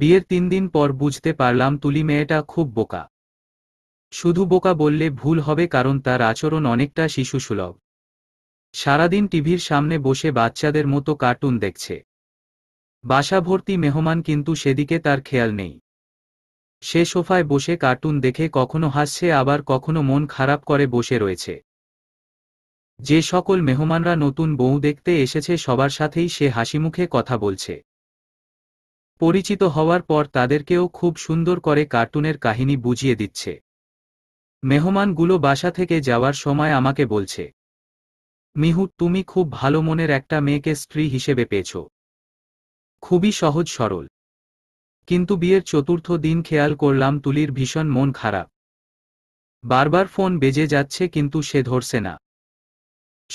বিয়ের তিন দিন পর বুঝতে পারলাম তুলি মেয়েটা খুব বোকা শুধু বোকা বললে ভুল হবে কারণ তার আচরণ অনেকটা শিশুসুলভ সারাদিন টিভির সামনে বসে বাচ্চাদের মতো কার্টুন দেখছে বাসা ভর্তি মেহমান কিন্তু সেদিকে তার খেয়াল নেই সে সোফায় বসে কার্টুন দেখে কখনো হাসছে আবার কখনো মন খারাপ করে বসে রয়েছে যে সকল মেহমানরা নতুন বউ দেখতে এসেছে সবার সাথেই সে হাসিমুখে কথা বলছে পরিচিত হওয়ার পর তাদেরকেও খুব সুন্দর করে কার্টুনের কাহিনী বুঝিয়ে দিচ্ছে মেহমানগুলো বাসা থেকে যাওয়ার সময় আমাকে বলছে মিহু তুমি খুব ভালো মনের একটা মেয়েকে স্ত্রী হিসেবে পেয়েছ খুবই সহজ সরল কিন্তু বিয়ের চতুর্থ দিন খেয়াল করলাম তুলির ভীষণ মন খারাপ বারবার ফোন বেজে যাচ্ছে কিন্তু সে ধরছে না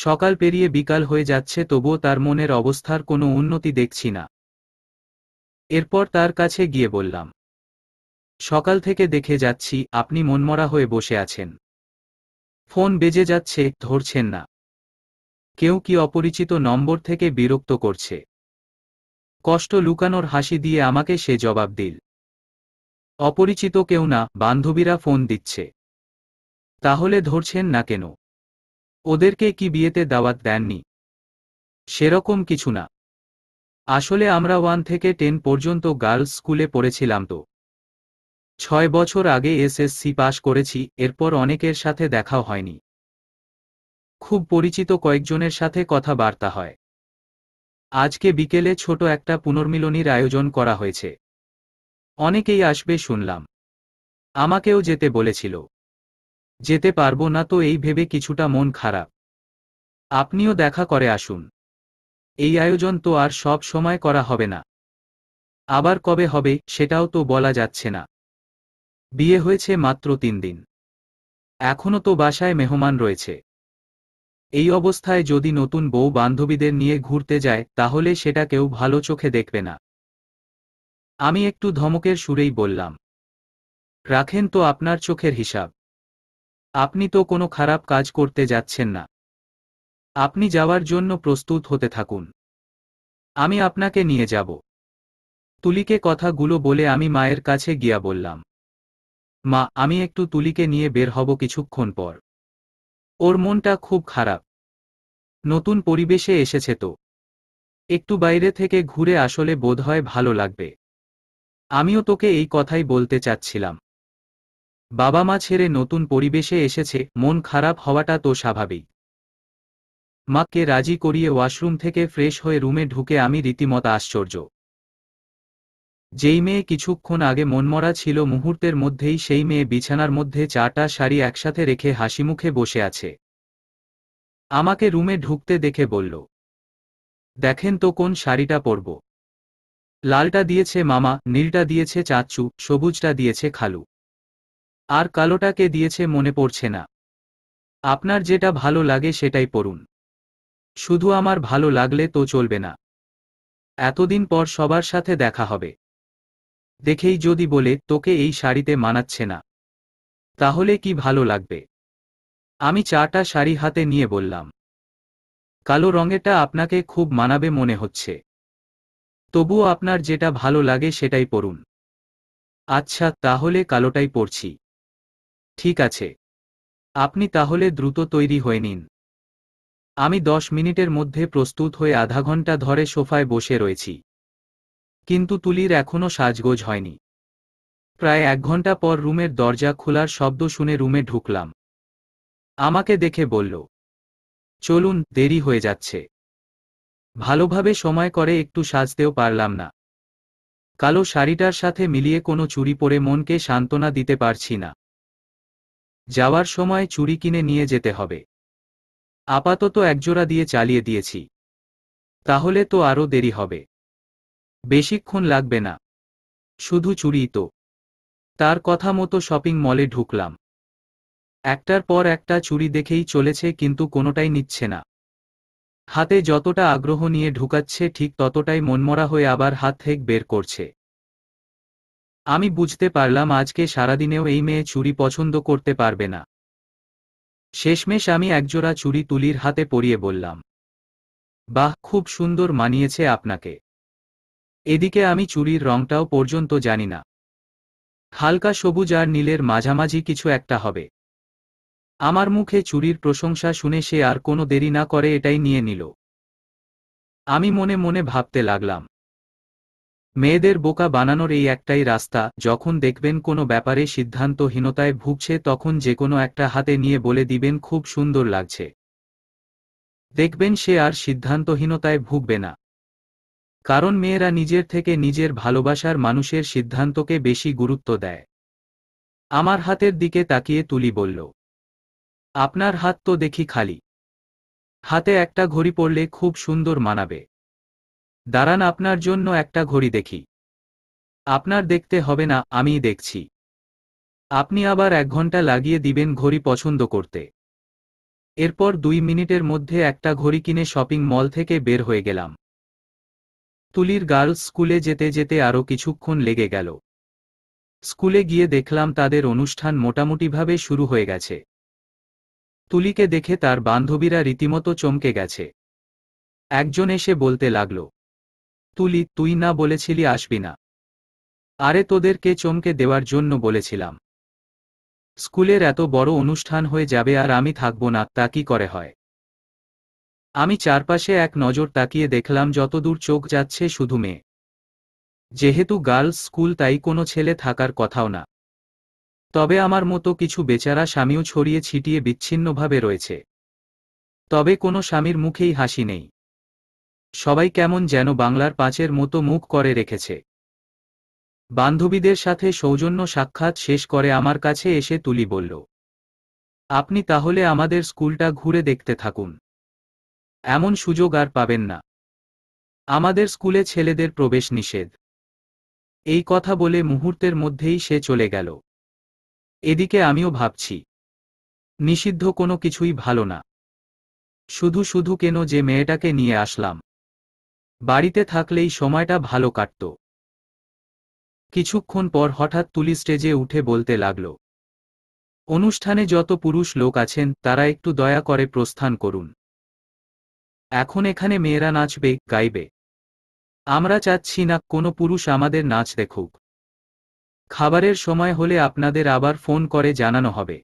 সকাল পেরিয়ে বিকাল হয়ে যাচ্ছে তবুও তার মনের অবস্থার কোনো উন্নতি দেখছি না এরপর তার কাছে গিয়ে বললাম সকাল থেকে দেখে যাচ্ছি আপনি মনমরা হয়ে বসে আছেন ফোন বেজে যাচ্ছে ধরছেন না কেউ কি অপরিচিত নম্বর থেকে বিরক্ত করছে কষ্ট লুকানোর হাসি দিয়ে আমাকে সে জবাব দিল অপরিচিত কেউ না বান্ধবীরা ফোন দিচ্ছে তাহলে ধরছেন না কেন ওদেরকে কি বিয়েতে দাওয়াত দেননি সেরকম কিছু না আসলে আমরা ওয়ান থেকে টেন পর্যন্ত গার্লস স্কুলে পড়েছিলাম তো ছয় বছর আগে এসএসসি পাশ করেছি এরপর অনেকের সাথে দেখাও হয়নি খুব পরিচিত কয়েকজনের সাথে কথাবার্তা হয় আজকে বিকেলে ছোট একটা পুনর্মিলনীর আয়োজন করা হয়েছে অনেকেই আসবে শুনলাম আমাকেও যেতে বলেছিল যেতে পারবো না তো এই ভেবে কিছুটা মন খারাপ আপনিও দেখা করে আসুন এই আয়োজন তো আর সব সময় করা হবে না আবার কবে হবে সেটাও তো বলা যাচ্ছে না বিয়ে হয়েছে মাত্র তিন দিন এখনও তো বাসায় মেহমান রয়েছে এই অবস্থায় যদি নতুন বউ বান্ধবীদের নিয়ে ঘুরতে যায় তাহলে সেটা কেউ ভালো চোখে দেখবে না আমি একটু ধমকের সুরেই বললাম রাখেন তো আপনার চোখের হিসাব আপনি তো কোনো খারাপ কাজ করতে যাচ্ছেন না আপনি যাওয়ার জন্য প্রস্তুত হতে থাকুন আমি আপনাকে নিয়ে যাব তুলিকে কথাগুলো বলে আমি মায়ের কাছে গিয়া বললাম মা আমি একটু তুলিকে নিয়ে বের হব কিছুক্ষণ পর ওর মনটা খুব খারাপ নতুন পরিবেশে এসেছে তো একটু বাইরে থেকে ঘুরে আসলে বোধহয় ভালো লাগবে আমিও তোকে এই কথাই বলতে চাচ্ছিলাম বাবা মা ছেড়ে নতুন পরিবেশে এসেছে মন খারাপ হওয়াটা তো স্বাভাবিক মাকে রাজি করিয়ে ওয়াশরুম থেকে ফ্রেশ হয়ে রুমে ঢুকে আমি রীতিমত আশ্চর্য যেই মেয়ে কিছুক্ষণ আগে মনমরা ছিল মুহূর্তের মধ্যেই সেই মেয়ে বিছানার মধ্যে চারটা শাড়ি একসাথে রেখে হাসিমুখে বসে আছে আমাকে রুমে ঢুকতে দেখে বলল দেখেন তো কোন শাড়িটা পরব লালটা দিয়েছে মামা নীলটা দিয়েছে চাচ্চু সবুজটা দিয়েছে খালু আর কালোটাকে দিয়েছে মনে পড়ছে না আপনার যেটা ভালো লাগে সেটাই পড়ুন শুধু আমার ভালো লাগলে তো চলবে না এতদিন পর সবার সাথে দেখা হবে দেখেই যদি বলে তোকে এই শাড়িতে মানাচ্ছে না তাহলে কি ভালো লাগবে আমি চারটা শাড়ি হাতে নিয়ে বললাম কালো রঙেরটা আপনাকে খুব মানাবে মনে হচ্ছে তবুও আপনার যেটা ভালো লাগে সেটাই পরুন আচ্ছা তাহলে কালোটাই পরছি ঠিক আছে আপনি তাহলে দ্রুত তৈরি হয়ে নিন আমি দশ মিনিটের মধ্যে প্রস্তুত হয়ে আধা ঘন্টা ধরে সোফায় বসে রয়েছি কিন্তু তুলির এখনও সাজগোজ হয়নি প্রায় এক ঘন্টা পর রুমের দরজা খোলার শব্দ শুনে রুমে ঢুকলাম আমাকে দেখে বলল চলুন দেরি হয়ে যাচ্ছে ভালোভাবে সময় করে একটু সাজতেও পারলাম না কালো শাড়িটার সাথে মিলিয়ে কোনো চুরি পরে মনকে সান্ত্বনা দিতে পারছি না যাওয়ার সময় চুরি কিনে নিয়ে যেতে হবে আপাতত একজোড়া দিয়ে চালিয়ে দিয়েছি তাহলে তো আরও দেরি হবে বেশিক্ষণ লাগবে না শুধু চুরি তো তার কথা মতো শপিং মলে ঢুকলাম একটার পর একটা চুরি দেখেই চলেছে কিন্তু কোনোটাই নিচ্ছে না হাতে যতটা আগ্রহ নিয়ে ঢুকাচ্ছে ঠিক ততটাই মনমরা হয়ে আবার হাত থেক বের করছে আমি বুঝতে পারলাম আজকে সারাদিনেও এই মেয়ে চুরি পছন্দ করতে পারবে না শেষমেশ আমি একজোড়া চুরি তুলির হাতে পরিয়ে বললাম বাহ খুব সুন্দর মানিয়েছে আপনাকে এদিকে আমি চুরির রংটাও পর্যন্ত জানি না হালকা সবুজ আর নীলের মাঝামাঝি কিছু একটা হবে আমার মুখে চুরির প্রশংসা শুনে সে আর কোনো দেরি না করে এটাই নিয়ে নিল আমি মনে মনে ভাবতে লাগলাম মেয়েদের বোকা বানানোর এই একটাই রাস্তা যখন দেখবেন কোনো ব্যাপারে সিদ্ধান্তহীনতায় ভুগছে তখন যে কোনো একটা হাতে নিয়ে বলে দিবেন খুব সুন্দর লাগছে দেখবেন সে আর সিদ্ধান্তহীনতায় ভুগবে না কারণ মেয়েরা নিজের থেকে নিজের ভালোবাসার মানুষের সিদ্ধান্তকে বেশি গুরুত্ব দেয় আমার হাতের দিকে তাকিয়ে তুলি বলল আপনার হাত তো দেখি খালি হাতে একটা ঘড়ি পড়লে খুব সুন্দর মানাবে দাঁড়ান আপনার জন্য একটা ঘড়ি দেখি আপনার দেখতে হবে না আমিই দেখছি আপনি আবার এক ঘন্টা লাগিয়ে দিবেন ঘড়ি পছন্দ করতে এরপর দুই মিনিটের মধ্যে একটা ঘড়ি কিনে শপিং মল থেকে বের হয়ে গেলাম তুলির গার্লস স্কুলে যেতে যেতে আরও কিছুক্ষণ লেগে গেল স্কুলে গিয়ে দেখলাম তাদের অনুষ্ঠান মোটামুটিভাবে শুরু হয়ে গেছে তুলিকে দেখে তার বান্ধবীরা রীতিমতো চমকে গেছে একজন এসে বলতে লাগল তুলি তুই না বলেছিলি আসবি না আরে তোদেরকে চমকে দেওয়ার জন্য বলেছিলাম স্কুলের এত বড় অনুষ্ঠান হয়ে যাবে আর আমি থাকব না তা কি করে হয় আমি চারপাশে এক নজর তাকিয়ে দেখলাম যতদূর চোখ যাচ্ছে শুধু মেয়ে যেহেতু গার্লস স্কুল তাই কোনো ছেলে থাকার কথাও না তবে আমার মতো কিছু বেচারা স্বামীও ছড়িয়ে ছিটিয়ে বিচ্ছিন্নভাবে রয়েছে তবে কোনো স্বামীর মুখেই হাসি নেই সবাই কেমন যেন বাংলার পাঁচের মতো মুখ করে রেখেছে বান্ধবীদের সাথে সৌজন্য সাক্ষাৎ শেষ করে আমার কাছে এসে তুলি বলল আপনি তাহলে আমাদের স্কুলটা ঘুরে দেখতে থাকুন এমন সুযোগ আর পাবেন না আমাদের স্কুলে ছেলেদের প্রবেশ নিষেধ এই কথা বলে মুহূর্তের মধ্যেই সে চলে গেল এদিকে আমিও ভাবছি নিষিদ্ধ কোনো কিছুই ভালো না শুধু শুধু কেন যে মেয়েটাকে নিয়ে আসলাম বাড়িতে থাকলেই সময়টা ভালো কাটত কিছুক্ষণ পর হঠাৎ তুলি স্টেজে উঠে বলতে লাগল অনুষ্ঠানে যত পুরুষ লোক আছেন তারা একটু দয়া করে প্রস্থান করুন এখন এখানে মেয়েরা নাচবে গাইবে আমরা চাচ্ছি না কোনো পুরুষ আমাদের নাচ দেখুক খাবারের সময় হলে আপনাদের আবার ফোন করে জানানো হবে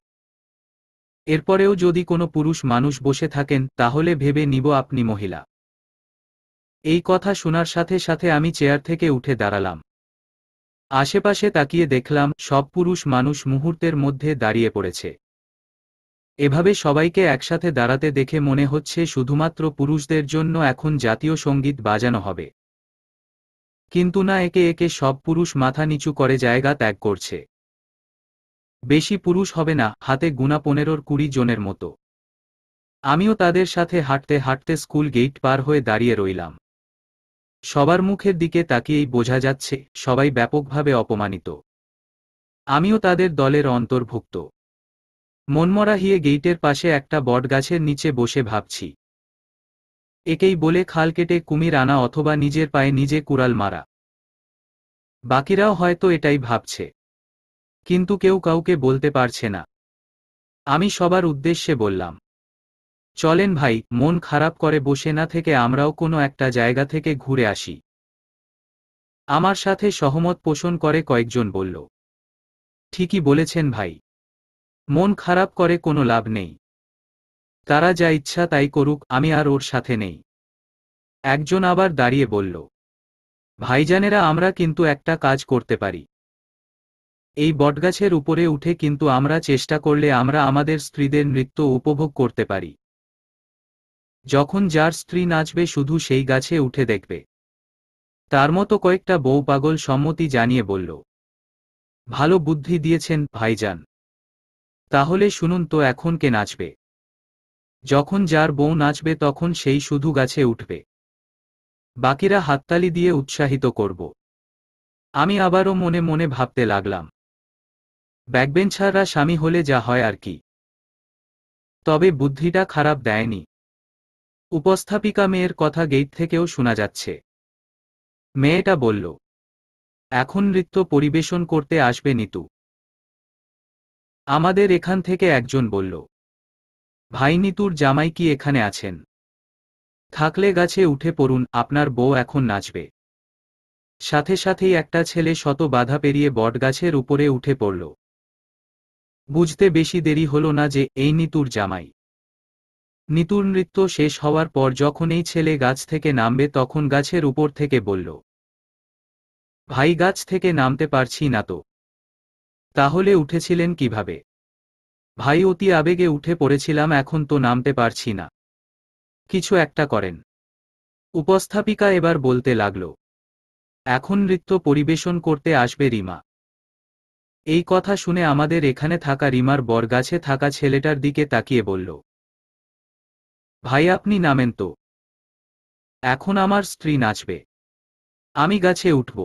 এরপরেও যদি কোনো পুরুষ মানুষ বসে থাকেন তাহলে ভেবে নিব আপনি মহিলা এই কথা শোনার সাথে সাথে আমি চেয়ার থেকে উঠে দাঁড়ালাম আশেপাশে তাকিয়ে দেখলাম সব পুরুষ মানুষ মুহূর্তের মধ্যে দাঁড়িয়ে পড়েছে এভাবে সবাইকে একসাথে দাঁড়াতে দেখে মনে হচ্ছে শুধুমাত্র পুরুষদের জন্য এখন জাতীয় সঙ্গীত বাজানো হবে কিন্তু না একে একে সব পুরুষ মাথা নিচু করে জায়গা ত্যাগ করছে বেশি পুরুষ হবে না হাতে গুণা পনেরোর কুড়ি জনের মতো আমিও তাদের সাথে হাঁটতে হাঁটতে স্কুল গেট পার হয়ে দাঁড়িয়ে রইলাম সবার মুখের দিকে তাকিয়েই বোঝা যাচ্ছে সবাই ব্যাপকভাবে অপমানিত আমিও তাদের দলের অন্তর্ভুক্ত মনমরা হিয়ে গেইটের পাশে একটা বটগাছের নিচে বসে ভাবছি একেই বলে খাল কেটে কুমির আনা অথবা নিজের পায়ে নিজে কুড়াল মারা বাকিরাও হয়তো এটাই ভাবছে কিন্তু কেউ কাউকে বলতে পারছে না আমি সবার উদ্দেশ্যে বললাম চলেন ভাই মন খারাপ করে বসে না থেকে আমরাও কোনো একটা জায়গা থেকে ঘুরে আসি আমার সাথে সহমত পোষণ করে কয়েকজন বলল ঠিকই বলেছেন ভাই মন খারাপ করে কোনো লাভ নেই তারা যা ইচ্ছা তাই করুক আমি আর ওর সাথে নেই একজন আবার দাঁড়িয়ে বলল ভাইজানেরা আমরা কিন্তু একটা কাজ করতে পারি এই বটগাছের উপরে উঠে কিন্তু আমরা চেষ্টা করলে আমরা আমাদের স্ত্রীদের নৃত্য উপভোগ করতে পারি যখন যার স্ত্রী নাচবে শুধু সেই গাছে উঠে দেখবে তার মতো কয়েকটা বউ পাগল সম্মতি জানিয়ে বলল ভালো বুদ্ধি দিয়েছেন ভাইজান তাহলে শুনুন তো এখন কে নাচবে যখন যার বউ নাচবে তখন সেই শুধু গাছে উঠবে বাকিরা হাততালি দিয়ে উৎসাহিত করব আমি আবারও মনে মনে ভাবতে লাগলাম ব্যাকবেঞ্ছাররা স্বামী হলে যা হয় আর কি তবে বুদ্ধিটা খারাপ দেয়নি উপস্থাপিকা মেয়ের কথা গেইট থেকেও শোনা যাচ্ছে মেয়েটা বলল এখন নৃত্য পরিবেশন করতে আসবে নিতু আমাদের এখান থেকে একজন বলল ভাই নিতুর জামাই কি এখানে আছেন থাকলে গাছে উঠে পড়ুন আপনার বউ এখন নাচবে সাথে সাথেই একটা ছেলে শত বাধা পেরিয়ে বটগাছের উপরে উঠে পড়ল বুঝতে বেশি দেরি হল না যে এই নিতুর জামাই নিতুর নৃত্য শেষ হওয়ার পর যখন এই ছেলে গাছ থেকে নামবে তখন গাছের উপর থেকে বলল ভাই গাছ থেকে নামতে পারছি না তো তাহলে উঠেছিলেন কিভাবে ভাই অতি আবেগে উঠে পড়েছিলাম এখন তো নামতে পারছি না কিছু একটা করেন উপস্থাপিকা এবার বলতে লাগল এখন নৃত্য পরিবেশন করতে আসবে রিমা এই কথা শুনে আমাদের এখানে থাকা রিমার বরগাছে থাকা ছেলেটার দিকে তাকিয়ে বলল ভাই আপনি নামেন তো এখন আমার স্ত্রী নাচবে আমি গাছে উঠব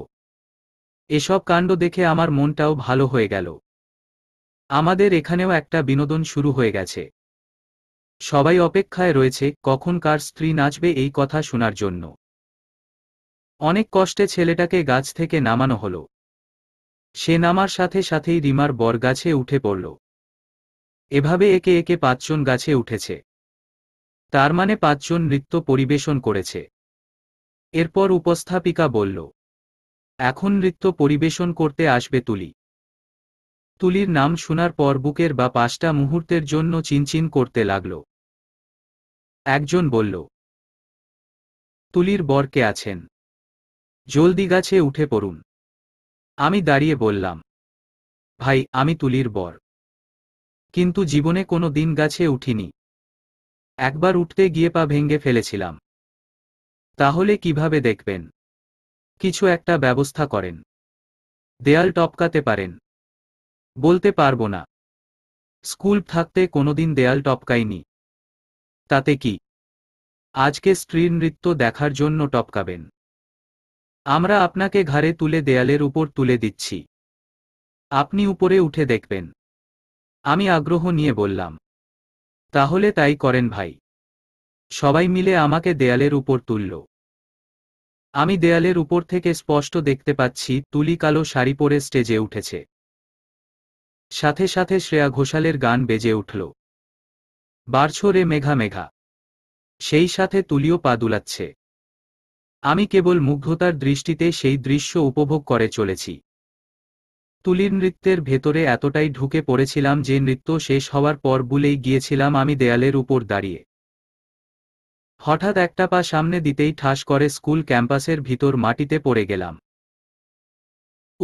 এসব কাণ্ড দেখে আমার মনটাও ভালো হয়ে গেল আমাদের এখানেও একটা বিনোদন শুরু হয়ে গেছে সবাই অপেক্ষায় রয়েছে কখন কার স্ত্রী নাচবে এই কথা শোনার জন্য অনেক কষ্টে ছেলেটাকে গাছ থেকে নামানো হলো সে নামার সাথে সাথেই রিমার বর গাছে উঠে পড়ল এভাবে একে একে পাঁচজন গাছে উঠেছে তার মানে পাঁচজন নৃত্য পরিবেশন করেছে এরপর উপস্থাপিকা বলল এখন নৃত্য পরিবেশন করতে আসবে তুলি তুলির নাম শোনার পর বুকের বা পাঁচটা মুহূর্তের জন্য চিনচিন করতে লাগল একজন বলল তুলির বরকে আছেন জলদি গাছে উঠে পড়ুন আমি দাঁড়িয়ে বললাম ভাই আমি তুলির বর কিন্তু জীবনে কোনো দিন গাছে উঠিনি একবার উঠতে গিয়ে পা ভেঙে ফেলেছিলাম তাহলে কিভাবে দেখবেন কিছু একটা ব্যবস্থা করেন দেয়াল টপকাতে পারেন বলতে পারবো না স্কুল থাকতে কোনোদিন দেয়াল টপকাইনি তাতে কি আজকে স্ত্রী নৃত্য দেখার জন্য টপকাবেন আমরা আপনাকে ঘাড়ে তুলে দেয়ালের উপর তুলে দিচ্ছি আপনি উপরে উঠে দেখবেন আমি আগ্রহ নিয়ে বললাম তাহলে তাই করেন ভাই সবাই মিলে আমাকে দেয়ালের উপর তুলল আমি দেয়ালের উপর থেকে স্পষ্ট দেখতে পাচ্ছি তুলি কালো শাড়ি পরে স্টেজে উঠেছে সাথে সাথে শ্রেয়া ঘোষালের গান বেজে উঠল রে মেঘা মেঘা সেই সাথে তুলিও পা দুলাচ্ছে আমি কেবল মুগ্ধতার দৃষ্টিতে সেই দৃশ্য উপভোগ করে চলেছি তুলির নৃত্যের ভেতরে এতটাই ঢুকে পড়েছিলাম যে নৃত্য শেষ হওয়ার পর বুলেই গিয়েছিলাম আমি দেয়ালের উপর দাঁড়িয়ে হঠাৎ একটা পা সামনে দিতেই ঠাস করে স্কুল ক্যাম্পাসের ভিতর মাটিতে পড়ে গেলাম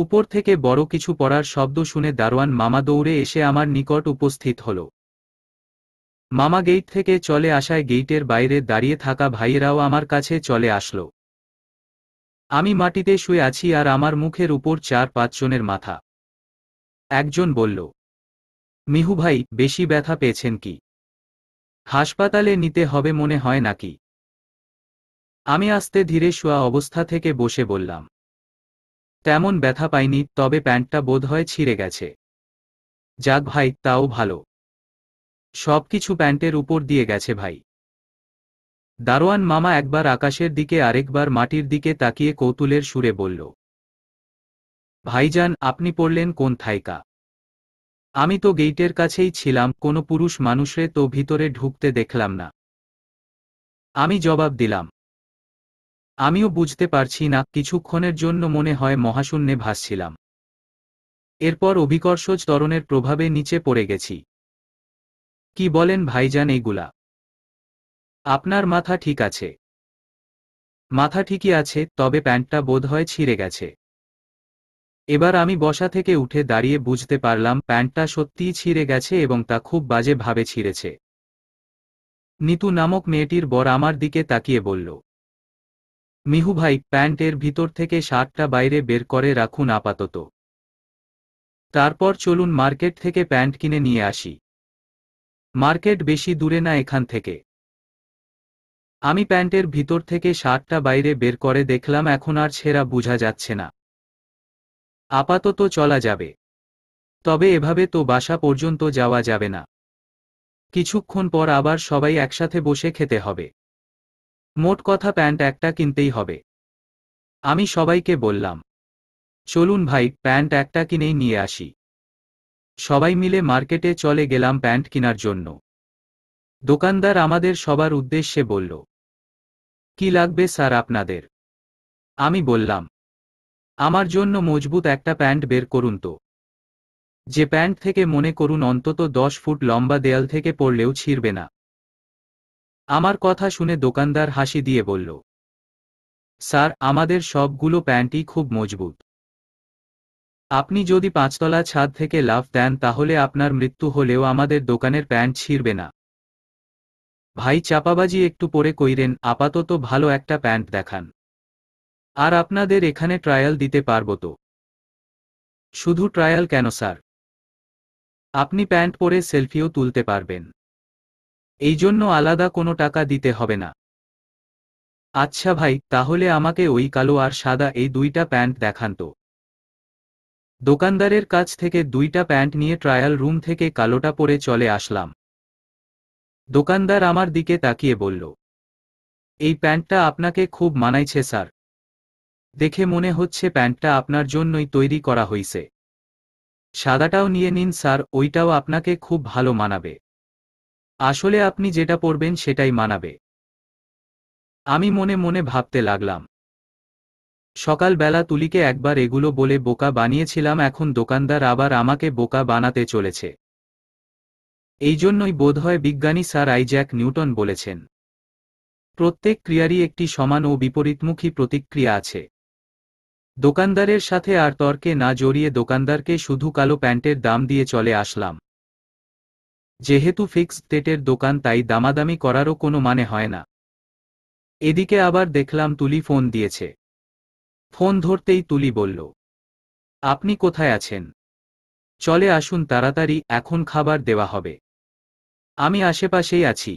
উপর থেকে বড় কিছু পড়ার শব্দ শুনে দারোয়ান মামা দৌড়ে এসে আমার নিকট উপস্থিত হল মামা গেইট থেকে চলে আসায় গেইটের বাইরে দাঁড়িয়ে থাকা ভাইয়েরাও আমার কাছে চলে আসলো আমি মাটিতে শুয়ে আছি আর আমার মুখের উপর চার পাঁচজনের মাথা একজন বলল মিহু ভাই বেশি ব্যথা পেয়েছেন কি হাসপাতালে নিতে হবে মনে হয় নাকি আমি আস্তে ধীরে শোয়া অবস্থা থেকে বসে বললাম তেমন ব্যথা পাইনি তবে প্যান্টটা বোধহয় ছিঁড়ে গেছে যাক ভাই তাও ভালো সব কিছু প্যান্টের উপর দিয়ে গেছে ভাই দারোয়ান মামা একবার আকাশের দিকে আরেকবার মাটির দিকে তাকিয়ে কৌতুলের সুরে বলল ভাইজান আপনি পড়লেন কোন থাইকা আমি তো গেইটের কাছেই ছিলাম কোনো পুরুষ মানুষে তো ভিতরে ঢুকতে দেখলাম না আমি জবাব দিলাম আমিও বুঝতে পারছি না কিছুক্ষণের জন্য মনে হয় মহাশূন্যে ভাসছিলাম এরপর অভিকর্ষজ তরণের প্রভাবে নিচে পড়ে গেছি কি বলেন ভাইজান এইগুলা আপনার মাথা ঠিক আছে মাথা ঠিকই আছে তবে প্যান্টটা বোধ হয় ছিঁড়ে গেছে এবার আমি বসা থেকে উঠে দাঁড়িয়ে বুঝতে পারলাম প্যান্টটা সত্যিই ছিঁড়ে গেছে এবং তা খুব বাজে ভাবে ছিঁড়েছে নিতু নামক মেয়েটির বর আমার দিকে তাকিয়ে বলল মিহু ভাই প্যান্টের ভিতর থেকে শার্টটা বাইরে বের করে রাখুন আপাতত তারপর চলুন মার্কেট থেকে প্যান্ট কিনে নিয়ে আসি মার্কেট বেশি দূরে না এখান থেকে আমি প্যান্টের ভিতর থেকে শার্টটা বাইরে বের করে দেখলাম এখন আর ছেঁড়া বোঝা যাচ্ছে না আপাতত চলা যাবে তবে এভাবে তো বাসা পর্যন্ত যাওয়া যাবে না কিছুক্ষণ পর আবার সবাই একসাথে বসে খেতে হবে মোট কথা প্যান্ট একটা কিনতেই হবে আমি সবাইকে বললাম চলুন ভাই প্যান্ট একটা কিনেই নিয়ে আসি সবাই মিলে মার্কেটে চলে গেলাম প্যান্ট কেনার জন্য দোকানদার আমাদের সবার উদ্দেশ্যে বলল কি লাগবে স্যার আপনাদের আমি বললাম আমার জন্য মজবুত একটা প্যান্ট বের করুন তো যে প্যান্ট থেকে মনে করুন অন্তত দশ ফুট লম্বা দেয়াল থেকে পড়লেও ছিঁড়বে না আমার কথা শুনে দোকানদার হাসি দিয়ে বলল স্যার আমাদের সবগুলো প্যান্টই খুব মজবুত আপনি যদি পাঁচতলা ছাদ থেকে লাফ দেন তাহলে আপনার মৃত্যু হলেও আমাদের দোকানের প্যান্ট ছিঁড়বে না ভাই চাপাবাজি একটু পরে কইরেন আপাতত ভালো একটা প্যান্ট দেখান আর আপনাদের এখানে ট্রায়াল দিতে পারবো তো শুধু ট্রায়াল কেন স্যার আপনি প্যান্ট পরে সেলফিও তুলতে পারবেন এই জন্য আলাদা কোনো টাকা দিতে হবে না আচ্ছা ভাই তাহলে আমাকে ওই কালো আর সাদা এই দুইটা প্যান্ট দেখান তো দোকানদারের কাছ থেকে দুইটা প্যান্ট নিয়ে ট্রায়াল রুম থেকে কালোটা পরে চলে আসলাম দোকানদার আমার দিকে তাকিয়ে বলল এই প্যান্টটা আপনাকে খুব মানাইছে স্যার দেখে মনে হচ্ছে প্যান্টটা আপনার জন্যই তৈরি করা হইছে সাদাটাও নিয়ে নিন স্যার ওইটাও আপনাকে খুব ভালো মানাবে আসলে আপনি যেটা পরবেন সেটাই মানাবে আমি মনে মনে ভাবতে লাগলাম সকালবেলা তুলিকে একবার এগুলো বলে বোকা বানিয়েছিলাম এখন দোকানদার আবার আমাকে বোকা বানাতে চলেছে এই জন্যই বোধহয় বিজ্ঞানী স্যার আইজ্যাক নিউটন বলেছেন প্রত্যেক ক্রিয়ারই একটি সমান ও বিপরীতমুখী প্রতিক্রিয়া আছে দোকানদারের সাথে আর তর্কে না জড়িয়ে দোকানদারকে শুধু কালো প্যান্টের দাম দিয়ে চলে আসলাম যেহেতু ফিক্সড ডেটের দোকান তাই দামাদামি করারও কোনো মানে হয় না এদিকে আবার দেখলাম তুলি ফোন দিয়েছে ফোন ধরতেই তুলি বলল আপনি কোথায় আছেন চলে আসুন তাড়াতাড়ি এখন খাবার দেওয়া হবে আমি আশেপাশেই আছি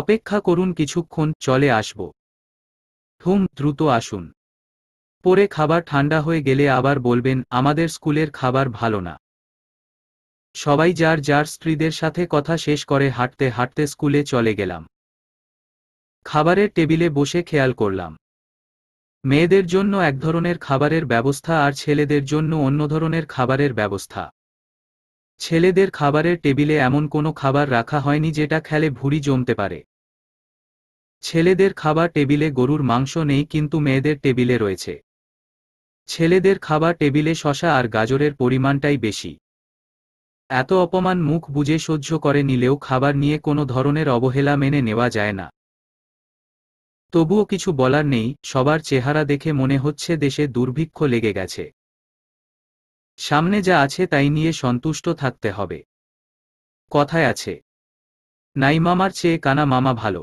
অপেক্ষা করুন কিছুক্ষণ চলে আসব হুম দ্রুত আসুন পরে খাবার ঠান্ডা হয়ে গেলে আবার বলবেন আমাদের স্কুলের খাবার ভালো না সবাই যার যার স্ত্রীদের সাথে কথা শেষ করে হাঁটতে হাঁটতে স্কুলে চলে গেলাম খাবারের টেবিলে বসে খেয়াল করলাম মেয়েদের জন্য এক ধরনের খাবারের ব্যবস্থা আর ছেলেদের জন্য অন্য ধরনের খাবারের ব্যবস্থা ছেলেদের খাবারের টেবিলে এমন কোনো খাবার রাখা হয়নি যেটা খেলে ভুড়ি জমতে পারে ছেলেদের খাবার টেবিলে গরুর মাংস নেই কিন্তু মেয়েদের টেবিলে রয়েছে ছেলেদের খাবার টেবিলে শশা আর গাজরের পরিমাণটাই বেশি এত অপমান মুখ বুঝে সহ্য করে নিলেও খাবার নিয়ে কোনো ধরনের অবহেলা মেনে নেওয়া যায় না তবুও কিছু বলার নেই সবার চেহারা দেখে মনে হচ্ছে দেশে দুর্ভিক্ষ লেগে গেছে সামনে যা আছে তাই নিয়ে সন্তুষ্ট থাকতে হবে কথায় আছে নাই মামার চেয়ে কানা মামা ভালো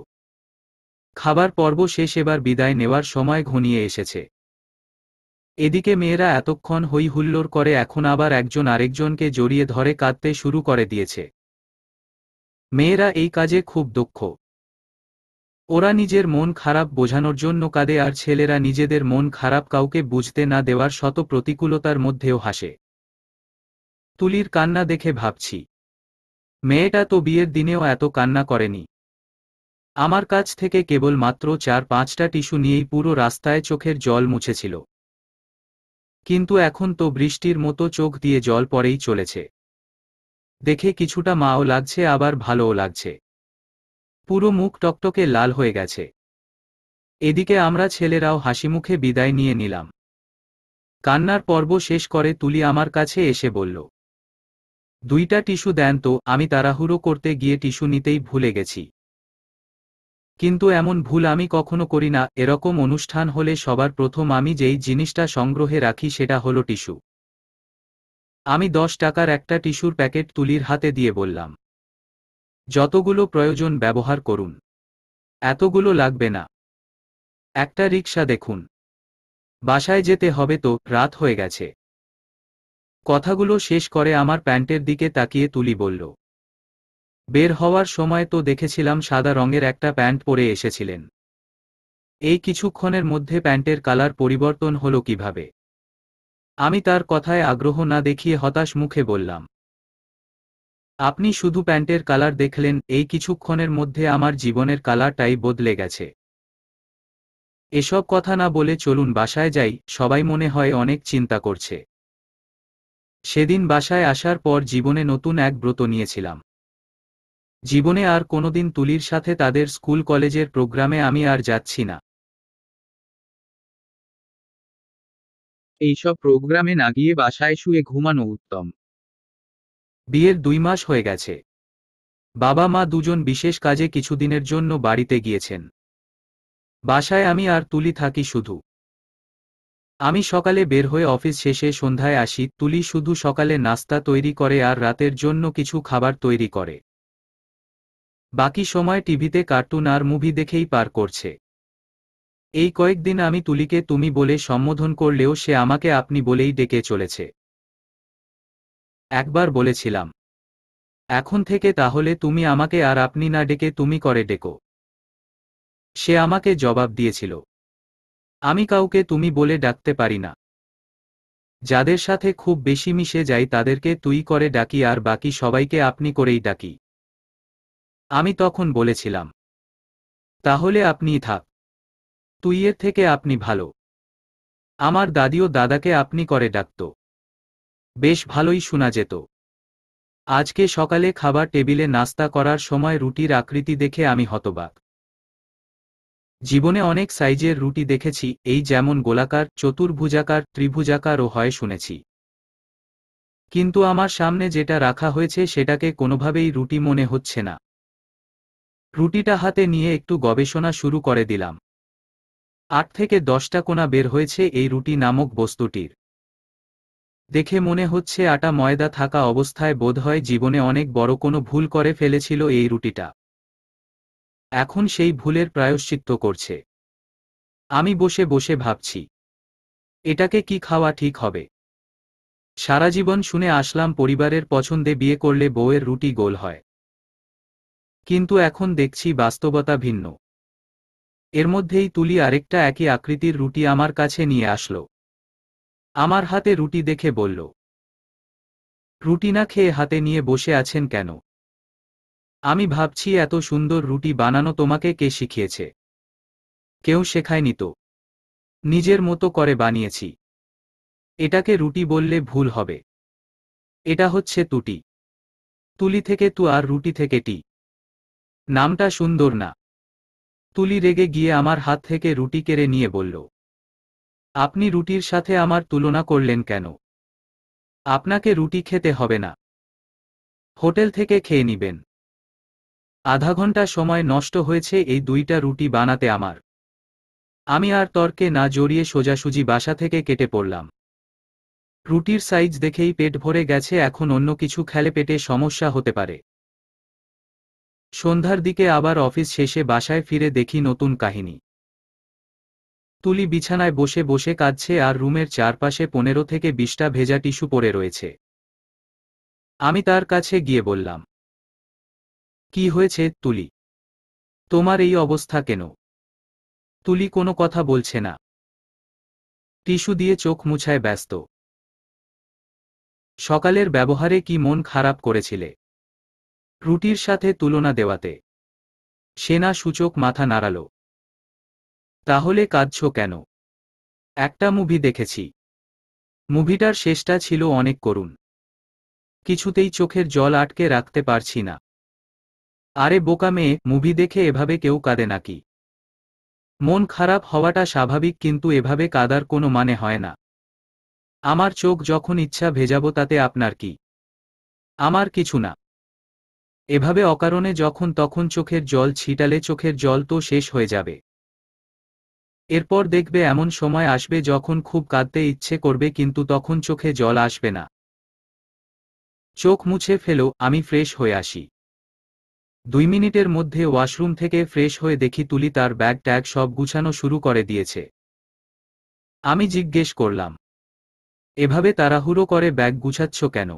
খাবার পর্ব শেষ এবার বিদায় নেওয়ার সময় ঘনিয়ে এসেছে এদিকে মেয়েরা এতক্ষণ হই হুল্লোর করে এখন আবার একজন আরেকজনকে জড়িয়ে ধরে কাঁদতে শুরু করে দিয়েছে মেয়েরা এই কাজে খুব দক্ষ ওরা নিজের মন খারাপ বোঝানোর জন্য কাঁদে আর ছেলেরা নিজেদের মন খারাপ কাউকে বুঝতে না দেওয়ার শত প্রতিকূলতার মধ্যেও হাসে তুলির কান্না দেখে ভাবছি মেয়েটা তো বিয়ের দিনেও এত কান্না করেনি আমার কাছ থেকে কেবল মাত্র চার পাঁচটা টিস্যু নিয়েই পুরো রাস্তায় চোখের জল মুছেছিল কিন্তু এখন তো বৃষ্টির মতো চোখ দিয়ে জল পরেই চলেছে দেখে কিছুটা মাও লাগছে আবার ভালোও লাগছে পুরো মুখ টকটকে লাল হয়ে গেছে এদিকে আমরা ছেলেরাও হাসিমুখে বিদায় নিয়ে নিলাম কান্নার পর্ব শেষ করে তুলি আমার কাছে এসে বলল দুইটা টিস্যু দেন তো আমি তাড়াহুড়ো করতে গিয়ে টিস্যু নিতেই ভুলে গেছি কিন্তু এমন ভুল আমি কখনো করি না এরকম অনুষ্ঠান হলে সবার প্রথম আমি যেই জিনিসটা সংগ্রহে রাখি সেটা হলো টিস্যু আমি দশ টাকার একটা টিস্যুর প্যাকেট তুলির হাতে দিয়ে বললাম যতগুলো প্রয়োজন ব্যবহার করুন এতগুলো লাগবে না একটা রিক্সা দেখুন বাসায় যেতে হবে তো রাত হয়ে গেছে কথাগুলো শেষ করে আমার প্যান্টের দিকে তাকিয়ে তুলি বলল বের হওয়ার সময় তো দেখেছিলাম সাদা রঙের একটা প্যান্ট পরে এসেছিলেন এই কিছুক্ষণের মধ্যে প্যান্টের কালার পরিবর্তন হলো কিভাবে আমি তার কথায় আগ্রহ না দেখিয়ে হতাশ মুখে বললাম আপনি শুধু প্যান্টের কালার দেখলেন এই কিছুক্ষণের মধ্যে আমার জীবনের কালারটাই বদলে গেছে এসব কথা না বলে চলুন বাসায় যাই সবাই মনে হয় অনেক চিন্তা করছে সেদিন বাসায় আসার পর জীবনে নতুন এক ব্রত নিয়েছিলাম জীবনে আর কোনোদিন তুলির সাথে তাদের স্কুল কলেজের প্রোগ্রামে আমি আর যাচ্ছি না এইসব প্রোগ্রামে না গিয়ে বাসায় শুয়ে ঘুমানো উত্তম বিয়ের দুই মাস হয়ে গেছে বাবা মা দুজন বিশেষ কাজে কিছুদিনের জন্য বাড়িতে গিয়েছেন বাসায় আমি আর তুলি থাকি শুধু আমি সকালে বের হয়ে অফিস শেষে সন্ধ্যায় আসি তুলি শুধু সকালে নাস্তা তৈরি করে আর রাতের জন্য কিছু খাবার তৈরি করে বাকি সময় টিভিতে কার্টুন আর মুভি দেখেই পার করছে এই কয়েকদিন আমি তুলিকে তুমি বলে সম্বোধন করলেও সে আমাকে আপনি বলেই ডেকে চলেছে একবার বলেছিলাম এখন থেকে তাহলে তুমি আমাকে আর আপনি না ডেকে তুমি করে ডেকো সে আমাকে জবাব দিয়েছিল আমি কাউকে তুমি বলে ডাকতে পারি না যাদের সাথে খুব বেশি মিশে যাই তাদেরকে তুই করে ডাকি আর বাকি সবাইকে আপনি করেই ডাকি আমি তখন বলেছিলাম তাহলে আপনি থাক তুইয়ের থেকে আপনি ভালো আমার দাদিও দাদাকে আপনি করে ডাকত বেশ ভালোই শোনা যেত আজকে সকালে খাবার টেবিলে নাস্তা করার সময় রুটির আকৃতি দেখে আমি হতবাক জীবনে অনেক সাইজের রুটি দেখেছি এই যেমন গোলাকার চতুর্ভুজাকার ত্রিভুজাকার ও হয় শুনেছি কিন্তু আমার সামনে যেটা রাখা হয়েছে সেটাকে কোনোভাবেই রুটি মনে হচ্ছে না রুটিটা হাতে নিয়ে একটু গবেষণা শুরু করে দিলাম আট থেকে দশটা কোনা বের হয়েছে এই রুটি নামক বস্তুটির দেখে মনে হচ্ছে আটা ময়দা থাকা অবস্থায় বোধ হয় জীবনে অনেক বড় কোনো ভুল করে ফেলেছিল এই রুটিটা এখন সেই ভুলের প্রায়শ্চিত্ত করছে আমি বসে বসে ভাবছি এটাকে কি খাওয়া ঠিক হবে সারা জীবন শুনে আসলাম পরিবারের পছন্দে বিয়ে করলে বউয়ের রুটি গোল হয় কিন্তু এখন দেখছি বাস্তবতা ভিন্ন এর মধ্যেই তুলি আরেকটা একই আকৃতির রুটি আমার কাছে নিয়ে আসল আমার হাতে রুটি দেখে বলল রুটি না খেয়ে হাতে নিয়ে বসে আছেন কেন আমি ভাবছি এত সুন্দর রুটি বানানো তোমাকে কে শিখিয়েছে কেউ শেখায়নি তো নিজের মতো করে বানিয়েছি এটাকে রুটি বললে ভুল হবে এটা হচ্ছে তুটি তুলি থেকে তু আর রুটি থেকে টি নামটা সুন্দর না তুলি রেগে গিয়ে আমার হাত থেকে রুটি কেড়ে নিয়ে বলল আপনি রুটির সাথে আমার তুলনা করলেন কেন আপনাকে রুটি খেতে হবে না হোটেল থেকে খেয়ে নিবেন আধা ঘন্টা সময় নষ্ট হয়েছে এই দুইটা রুটি বানাতে আমার আমি আর তর্কে না জড়িয়ে সোজাসুজি বাসা থেকে কেটে পড়লাম রুটির সাইজ দেখেই পেট ভরে গেছে এখন অন্য কিছু খেলে পেটে সমস্যা হতে পারে সন্ধ্যার দিকে আবার অফিস শেষে বাসায় ফিরে দেখি নতুন কাহিনী তুলি বিছানায় বসে বসে কাঁদছে আর রুমের চারপাশে পনেরো থেকে বিশটা ভেজা টিস্যু পড়ে রয়েছে আমি তার কাছে গিয়ে বললাম কি হয়েছে তুলি তোমার এই অবস্থা কেন তুলি কোনো কথা বলছে না টিস্যু দিয়ে চোখ মুছায় ব্যস্ত সকালের ব্যবহারে কি মন খারাপ করেছিলে রুটির সাথে তুলনা দেওয়াতে সেনা সূচক মাথা নাড়াল তাহলে কাঁদছ কেন একটা মুভি দেখেছি মুভিটার শেষটা ছিল অনেক করুণ কিছুতেই চোখের জল আটকে রাখতে পারছি না আরে বোকা মেয়ে মুভি দেখে এভাবে কেউ কাঁদে নাকি মন খারাপ হওয়াটা স্বাভাবিক কিন্তু এভাবে কাদার কোনো মানে হয় না আমার চোখ যখন ইচ্ছা ভেজাবো তাতে আপনার কি আমার কিছু না এভাবে অকারণে যখন তখন চোখের জল ছিটালে চোখের জল তো শেষ হয়ে যাবে এরপর দেখবে এমন সময় আসবে যখন খুব কাঁদতে ইচ্ছে করবে কিন্তু তখন চোখে জল আসবে না চোখ মুছে ফেলো আমি ফ্রেশ হয়ে আসি দুই মিনিটের মধ্যে ওয়াশরুম থেকে ফ্রেশ হয়ে দেখি তুলি তার ব্যাগ ট্যাগ সব গুছানো শুরু করে দিয়েছে আমি জিজ্ঞেস করলাম এভাবে তাড়াহুড়ো করে ব্যাগ গুছাচ্ছ কেন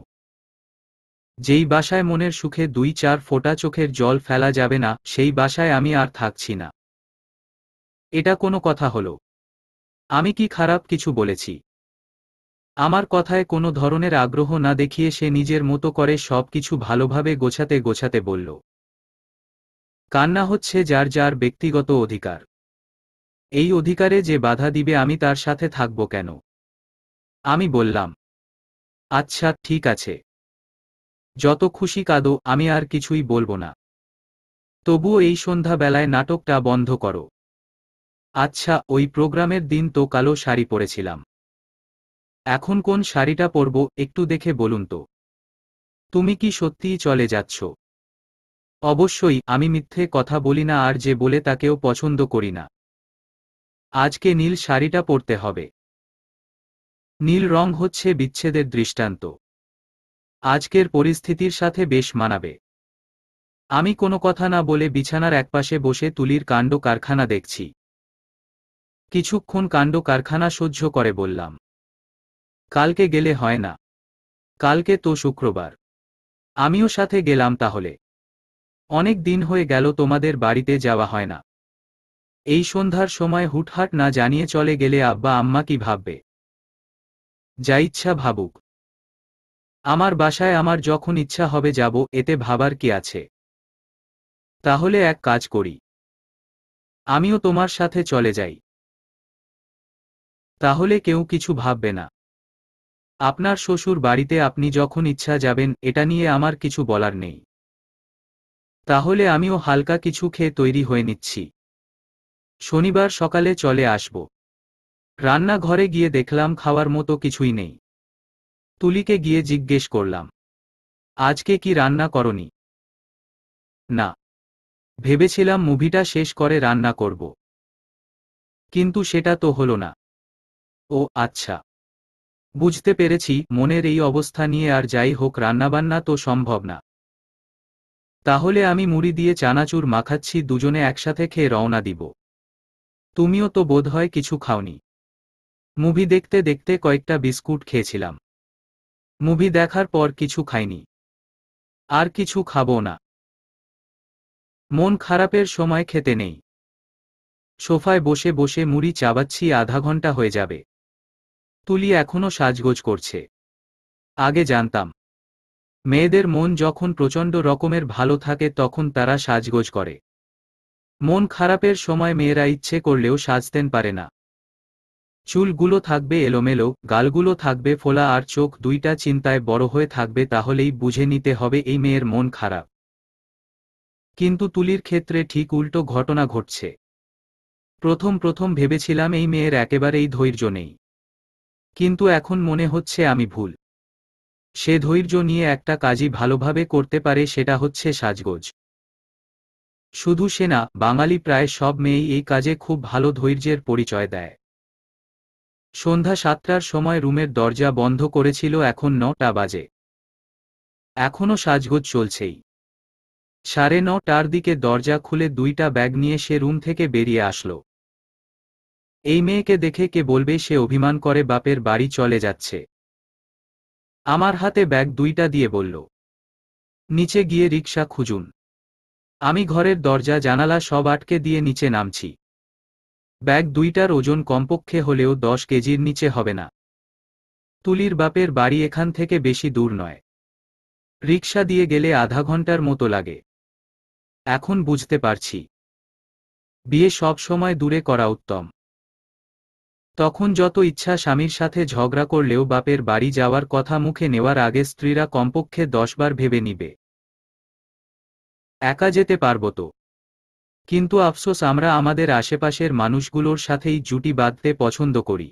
যেই বাসায় মনের সুখে দুই চার ফোটা চোখের জল ফেলা যাবে না সেই বাসায় আমি আর থাকছি না এটা কোনো কথা হলো আমি কি খারাপ কিছু বলেছি আমার কথায় কোনো ধরনের আগ্রহ না দেখিয়ে সে নিজের মতো করে সব কিছু ভালোভাবে গোছাতে গোছাতে বলল কান্না হচ্ছে যার যার ব্যক্তিগত অধিকার এই অধিকারে যে বাধা দিবে আমি তার সাথে থাকব কেন আমি বললাম আচ্ছা ঠিক আছে যত খুশি কাঁদো আমি আর কিছুই বলবো না তবুও এই সন্ধ্যাবেলায় নাটকটা বন্ধ করো আচ্ছা ওই প্রোগ্রামের দিন তো কালো শাড়ি পরেছিলাম এখন কোন শাড়িটা পরব একটু দেখে বলুন তো তুমি কি সত্যিই চলে যাচ্ছ অবশ্যই আমি মিথ্যে কথা বলি না আর যে বলে তাকেও পছন্দ করি না আজকে নীল শাড়িটা পরতে হবে নীল রং হচ্ছে বিচ্ছেদের দৃষ্টান্ত আজকের পরিস্থিতির সাথে বেশ মানাবে আমি কোনো কথা না বলে বিছানার একপাশে বসে তুলির কাণ্ড কারখানা দেখছি কিছুক্ষণ কাণ্ড কারখানা সহ্য করে বললাম কালকে গেলে হয় না কালকে তো শুক্রবার আমিও সাথে গেলাম তাহলে অনেক দিন হয়ে গেল তোমাদের বাড়িতে যাওয়া হয় না এই সন্ধ্যার সময় হুটহাট না জানিয়ে চলে গেলে আব্বা আম্মা কি ভাববে যা ইচ্ছা ভাবুক আমার বাসায় আমার যখন ইচ্ছা হবে যাব এতে ভাবার কি আছে তাহলে এক কাজ করি আমিও তোমার সাথে চলে যাই তাহলে কেউ কিছু ভাববে না আপনার শ্বশুর বাড়িতে আপনি যখন ইচ্ছা যাবেন এটা নিয়ে আমার কিছু বলার নেই তাহলে আমিও হালকা কিছু খেয়ে তৈরি হয়ে নিচ্ছি শনিবার সকালে চলে আসব রান্নাঘরে গিয়ে দেখলাম খাওয়ার মতো কিছুই নেই তুলিকে গিয়ে জিজ্ঞেস করলাম আজকে কি রান্না করনি না ভেবেছিলাম মুভিটা শেষ করে রান্না করব কিন্তু সেটা তো হলো না ও আচ্ছা বুঝতে পেরেছি মনের এই অবস্থা নিয়ে আর যাই হোক রান্নাবান্না তো সম্ভব না তাহলে আমি মুড়ি দিয়ে চানাচুর মাখাচ্ছি দুজনে একসাথে খেয়ে রওনা দিব তুমিও তো বোধ হয় কিছু খাওনি মুভি দেখতে দেখতে কয়েকটা বিস্কুট খেয়েছিলাম মুভি দেখার পর কিছু খাইনি আর কিছু খাবো না মন খারাপের সময় খেতে নেই সোফায় বসে বসে মুড়ি চাবাচ্ছি আধা ঘন্টা হয়ে যাবে তুলি এখনও সাজগোজ করছে আগে জানতাম মেয়েদের মন যখন প্রচণ্ড রকমের ভালো থাকে তখন তারা সাজগোজ করে মন খারাপের সময় মেয়েরা ইচ্ছে করলেও সাজতেন পারে না চুলগুলো থাকবে এলোমেলো গালগুলো থাকবে ফোলা আর চোখ দুইটা চিন্তায় বড় হয়ে থাকবে তাহলেই বুঝে নিতে হবে এই মেয়ের মন খারাপ কিন্তু তুলির ক্ষেত্রে ঠিক উল্টো ঘটনা ঘটছে প্রথম প্রথম ভেবেছিলাম এই মেয়ের একেবারেই ধৈর্য নেই কিন্তু এখন মনে হচ্ছে আমি ভুল সে ধৈর্য নিয়ে একটা কাজই ভালোভাবে করতে পারে সেটা হচ্ছে সাজগোজ শুধু সেনা বাঙালি প্রায় সব মেয়েই এই কাজে খুব ভালো ধৈর্যের পরিচয় দেয় সন্ধ্যা সাতটার সময় রুমের দরজা বন্ধ করেছিল এখন নটা বাজে এখনও সাজগোজ চলছেই সাড়ে নটার দিকে দরজা খুলে দুইটা ব্যাগ নিয়ে সে রুম থেকে বেরিয়ে আসলো এই মেয়েকে দেখে কে বলবে সে অভিমান করে বাপের বাড়ি চলে যাচ্ছে আমার হাতে ব্যাগ দুইটা দিয়ে বলল নিচে গিয়ে রিক্সা খুঁজুন আমি ঘরের দরজা জানালা সব আটকে দিয়ে নিচে নামছি ব্যাগ দুইটার ওজন কমপক্ষে হলেও দশ কেজির নিচে হবে না তুলির বাপের বাড়ি এখান থেকে বেশি দূর নয় রিক্সা দিয়ে গেলে আধা ঘন্টার মতো লাগে এখন বুঝতে পারছি বিয়ে সব সময় দূরে করা উত্তম তখন যত ইচ্ছা স্বামীর সাথে ঝগড়া করলেও বাপের বাড়ি যাওয়ার কথা মুখে নেওয়ার আগে স্ত্রীরা কমপক্ষে দশবার ভেবে নিবে একা যেতে পারব তো কিন্তু আফসোস আমরা আমাদের আশেপাশের মানুষগুলোর সাথেই জুটি বাঁধতে পছন্দ করি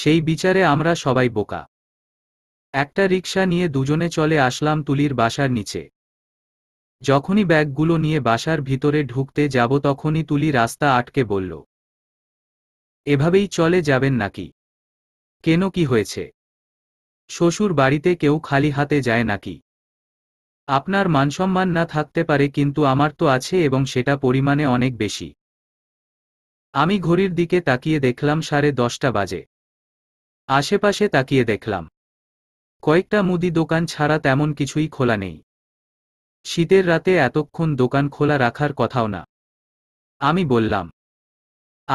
সেই বিচারে আমরা সবাই বোকা একটা রিক্সা নিয়ে দুজনে চলে আসলাম তুলির বাসার নিচে যখনই ব্যাগগুলো নিয়ে বাসার ভিতরে ঢুকতে যাব তখনই তুলি রাস্তা আটকে বলল এভাবেই চলে যাবেন নাকি কেন কি হয়েছে শ্বশুর বাড়িতে কেউ খালি হাতে যায় নাকি আপনার মানসম্মান না থাকতে পারে কিন্তু আমার তো আছে এবং সেটা পরিমাণে অনেক বেশি আমি ঘড়ির দিকে তাকিয়ে দেখলাম সাড়ে দশটা বাজে আশেপাশে তাকিয়ে দেখলাম কয়েকটা মুদি দোকান ছাড়া তেমন কিছুই খোলা নেই শীতের রাতে এতক্ষণ দোকান খোলা রাখার কথাও না আমি বললাম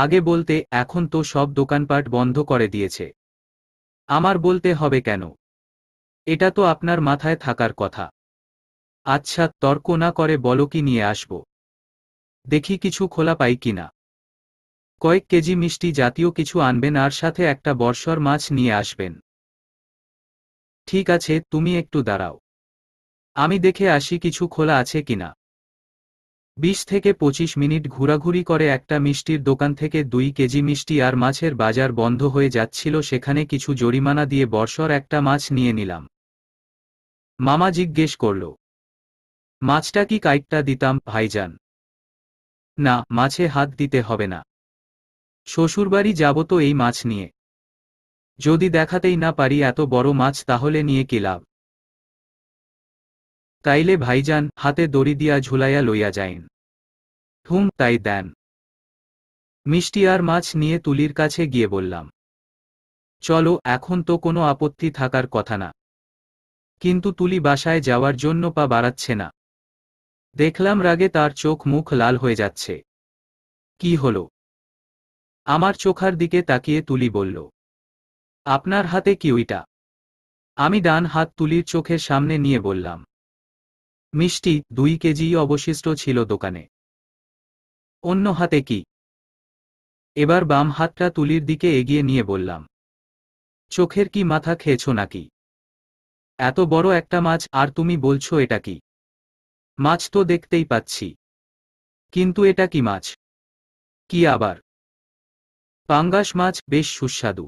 আগে বলতে এখন তো সব দোকানপাট বন্ধ করে দিয়েছে আমার বলতে হবে কেন এটা তো আপনার মাথায় থাকার কথা আচ্ছা তর্ক না করে বলো কি নিয়ে আসব দেখি কিছু খোলা পাই কিনা কয়েক কেজি মিষ্টি জাতীয় কিছু আনবেন আর সাথে একটা বর্ষর মাছ নিয়ে আসবেন ঠিক আছে তুমি একটু দাঁড়াও আমি দেখে আসি কিছু খোলা আছে কিনা বিশ থেকে পঁচিশ মিনিট ঘোরাঘুরি করে একটা মিষ্টির দোকান থেকে দুই কেজি মিষ্টি আর মাছের বাজার বন্ধ হয়ে যাচ্ছিল সেখানে কিছু জরিমানা দিয়ে বর্ষর একটা মাছ নিয়ে নিলাম মামা জিজ্ঞেস করল মাছটা কি কাইটটা দিতাম ভাইজান না মাছে হাত দিতে হবে না শ্বশুরবাড়ি যাব তো এই মাছ নিয়ে যদি দেখাতেই না পারি এত বড় মাছ তাহলে নিয়ে কি লাভ তাইলে ভাইজান হাতে দড়ি দিয়া ঝুলাইয়া লইয়া যাইন থুম তাই দেন মিষ্টি আর মাছ নিয়ে তুলির কাছে গিয়ে বললাম চলো এখন তো কোনো আপত্তি থাকার কথা না কিন্তু তুলি বাসায় যাওয়ার জন্য পা বাড়াচ্ছে না দেখলাম রাগে তার চোখ মুখ লাল হয়ে যাচ্ছে কি হল আমার চোখার দিকে তাকিয়ে তুলি বলল আপনার হাতে কি ওইটা আমি ডান হাত তুলির চোখের সামনে নিয়ে বললাম মিষ্টি দুই কেজি অবশিষ্ট ছিল দোকানে অন্য হাতে কি এবার বাম হাতটা তুলির দিকে এগিয়ে নিয়ে বললাম চোখের কি মাথা খেয়েছ নাকি এত বড় একটা মাছ আর তুমি বলছো এটা কি মাছ তো দেখতেই পাচ্ছি কিন্তু এটা কি মাছ কি আবার পাঙ্গাস মাছ বেশ সুস্বাদু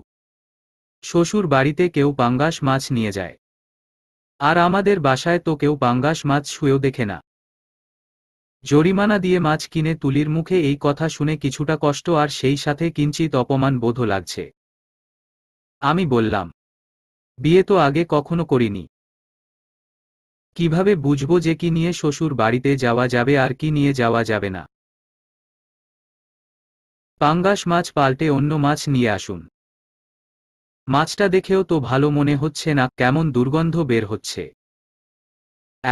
শ্বশুর বাড়িতে কেউ পাঙ্গাস মাছ নিয়ে যায় আর আমাদের বাসায় তো কেউ পাঙ্গাস মাছ শুয়েও দেখে না জরিমানা দিয়ে মাছ কিনে তুলির মুখে এই কথা শুনে কিছুটা কষ্ট আর সেই সাথে কিঞ্চিত অপমান বোধ লাগছে আমি বললাম বিয়ে তো আগে কখনো করিনি কিভাবে বুঝব যে কি নিয়ে শ্বশুর বাড়িতে যাওয়া যাবে আর কি নিয়ে যাওয়া যাবে না পাঙ্গাস মাছ পাল্টে অন্য মাছ নিয়ে আসুন মাছটা দেখেও তো ভালো মনে হচ্ছে না কেমন দুর্গন্ধ বের হচ্ছে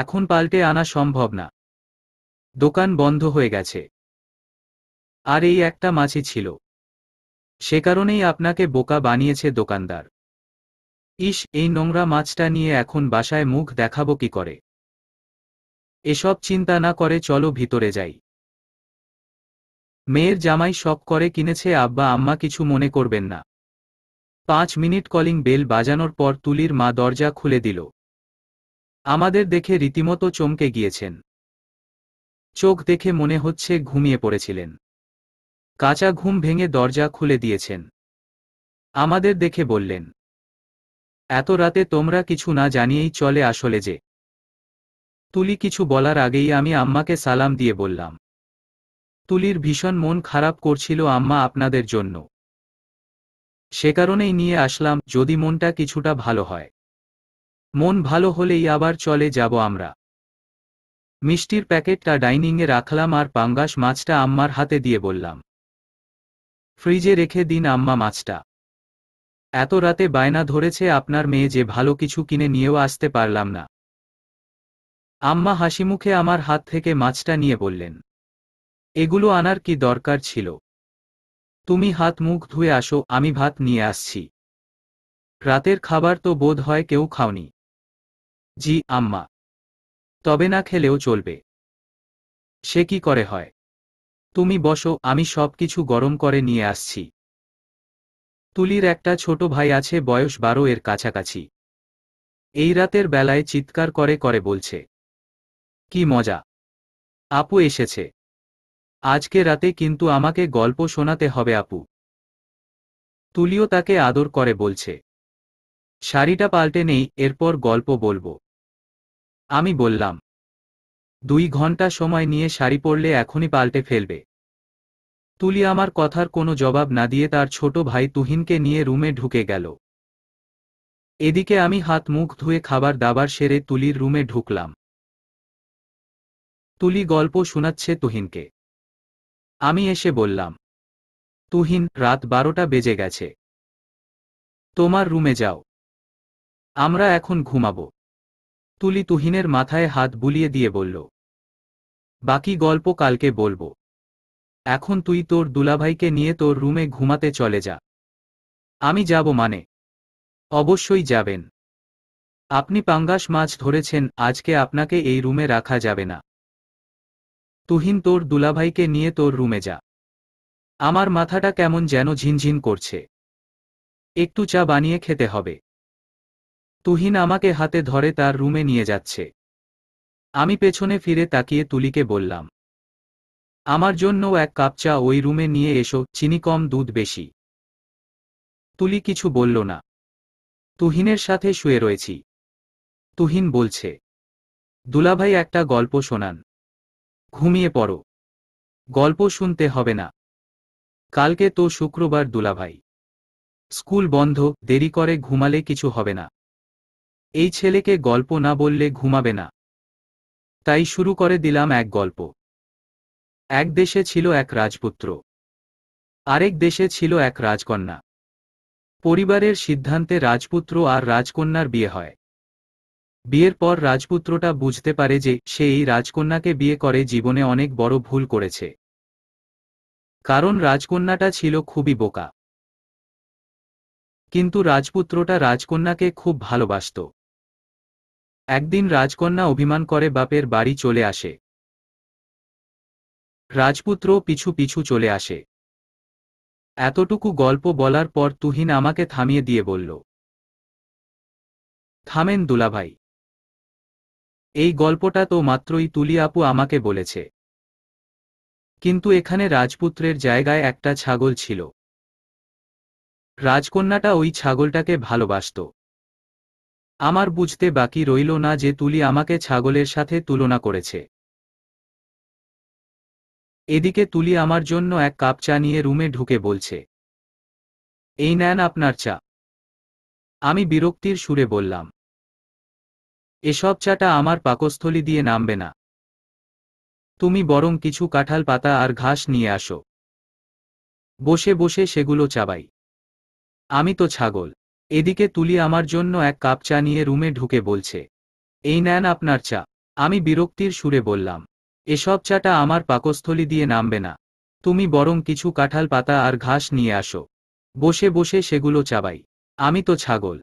এখন পাল্টে আনা সম্ভব না দোকান বন্ধ হয়ে গেছে আর এই একটা মাছই ছিল সে কারণেই আপনাকে বোকা বানিয়েছে দোকানদার ইস এই নোংরা মাছটা নিয়ে এখন বাসায় মুখ দেখাবো কি করে এসব চিন্তা না করে চলো ভিতরে যাই মেয়ের জামাই সব করে কিনেছে আব্বা আম্মা কিছু মনে করবেন না পাঁচ মিনিট কলিং বেল বাজানোর পর তুলির মা দরজা খুলে দিল আমাদের দেখে রীতিমতো চমকে গিয়েছেন চোখ দেখে মনে হচ্ছে ঘুমিয়ে পড়েছিলেন কাঁচা ঘুম ভেঙে দরজা খুলে দিয়েছেন আমাদের দেখে বললেন এত রাতে তোমরা কিছু না জানিয়েই চলে আসলে যে তুলি কিছু বলার আগেই আমি আম্মাকে সালাম দিয়ে বললাম তুলির ভীষণ মন খারাপ করছিল আম্মা আপনাদের জন্য সে কারণেই নিয়ে আসলাম যদি মনটা কিছুটা ভালো হয় মন ভালো হলেই আবার চলে যাব আমরা মিষ্টির প্যাকেটটা ডাইনিংয়ে রাখলাম আর পাঙ্গাস মাছটা আম্মার হাতে দিয়ে বললাম ফ্রিজে রেখে দিন আম্মা মাছটা এত রাতে বায়না ধরেছে আপনার মেয়ে যে ভালো কিছু কিনে নিয়েও আসতে পারলাম না আম্মা হাসিমুখে আমার হাত থেকে মাছটা নিয়ে বললেন এগুলো আনার কি দরকার ছিল তুমি হাত মুখ ধুয়ে আসো আমি ভাত নিয়ে আসছি রাতের খাবার তো বোধ হয় কেউ খাওনি জি আম্মা তবে না খেলেও চলবে সে কি করে হয় তুমি বসো আমি সব কিছু গরম করে নিয়ে আসছি তুলির একটা ছোট ভাই আছে বয়স বারো এর কাছাকাছি এই রাতের বেলায় চিৎকার করে করে বলছে কি মজা আপু এসেছে আজকে রাতে কিন্তু আমাকে গল্প শোনাতে হবে আপু তুলিও তাকে আদর করে বলছে শাড়িটা পাল্টে নেই এরপর গল্প বলবো আমি বললাম দুই ঘন্টা সময় নিয়ে শাড়ি পরলে এখনই পাল্টে ফেলবে তুলি আমার কথার কোনো জবাব না দিয়ে তার ছোট ভাই তুহিনকে নিয়ে রুমে ঢুকে গেল এদিকে আমি হাত মুখ ধুয়ে খাবার দাবার সেরে তুলির রুমে ঢুকলাম তুলি গল্প শোনাচ্ছে তুহিনকে আমি এসে বললাম তুহিন রাত বারোটা বেজে গেছে তোমার রুমে যাও আমরা এখন ঘুমাবো তুলি তুহিনের মাথায় হাত বুলিয়ে দিয়ে বলল বাকি গল্প কালকে বলবো এখন তুই তোর দুলাভাইকে নিয়ে তোর রুমে ঘুমাতে চলে যা আমি যাব মানে অবশ্যই যাবেন আপনি পাঙ্গাস মাছ ধরেছেন আজকে আপনাকে এই রুমে রাখা যাবে না তুহিন তোর দুলাভাইকে নিয়ে তোর রুমে যা আমার মাথাটা কেমন যেন ঝিনঝিন করছে একটু চা বানিয়ে খেতে হবে তুহিন আমাকে হাতে ধরে তার রুমে নিয়ে যাচ্ছে আমি পেছনে ফিরে তাকিয়ে তুলিকে বললাম আমার জন্য এক কাপ চা ওই রুমে নিয়ে এসো চিনি কম দুধ বেশি তুলি কিছু বলল না তুহিনের সাথে শুয়ে রয়েছি তুহিন বলছে দুলাভাই একটা গল্প শোনান ঘুমিয়ে পড়ো গল্প শুনতে হবে না কালকে তো শুক্রবার দুলাভাই স্কুল বন্ধ দেরি করে ঘুমালে কিছু হবে না এই ছেলেকে গল্প না বললে ঘুমাবে না তাই শুরু করে দিলাম এক গল্প এক দেশে ছিল এক রাজপুত্র আরেক দেশে ছিল এক রাজকন্যা পরিবারের সিদ্ধান্তে রাজপুত্র আর রাজকন্যার বিয়ে হয় বিয়ের পর রাজপুত্রটা বুঝতে পারে যে সে এই রাজকন্যাকে বিয়ে করে জীবনে অনেক বড় ভুল করেছে কারণ রাজকন্যাটা ছিল খুবই বোকা কিন্তু রাজপুত্রটা রাজকন্যাকে খুব ভালোবাসত একদিন রাজকন্যা অভিমান করে বাপের বাড়ি চলে আসে রাজপুত্র পিছু পিছু চলে আসে এতটুকু গল্প বলার পর তুহিন আমাকে থামিয়ে দিয়ে বলল থামেন দুলাভাই এই গল্পটা তো মাত্রই তুলি আপু আমাকে বলেছে কিন্তু এখানে রাজপুত্রের জায়গায় একটা ছাগল ছিল রাজকন্যাটা ওই ছাগলটাকে ভালোবাসত আমার বুঝতে বাকি রইল না যে তুলি আমাকে ছাগলের সাথে তুলনা করেছে এদিকে তুলি আমার জন্য এক কাপ চা নিয়ে রুমে ঢুকে বলছে এই নেন আপনার চা আমি বিরক্তির সুরে বললাম এসব চাটা আমার পাকস্থলী দিয়ে নামবে না তুমি বরং কিছু কাঁঠাল পাতা আর ঘাস নিয়ে আসো বসে বসে সেগুলো চাবাই আমি তো ছাগল এদিকে তুলি আমার জন্য এক কাপ চা নিয়ে রুমে ঢুকে বলছে এই নেন আপনার চা আমি বিরক্তির সুরে বললাম এসব চাটা আমার পাকস্থলি দিয়ে নামবে না তুমি বরং কিছু কাঁঠাল পাতা আর ঘাস নিয়ে আসো বসে বসে সেগুলো চাবাই আমি তো ছাগল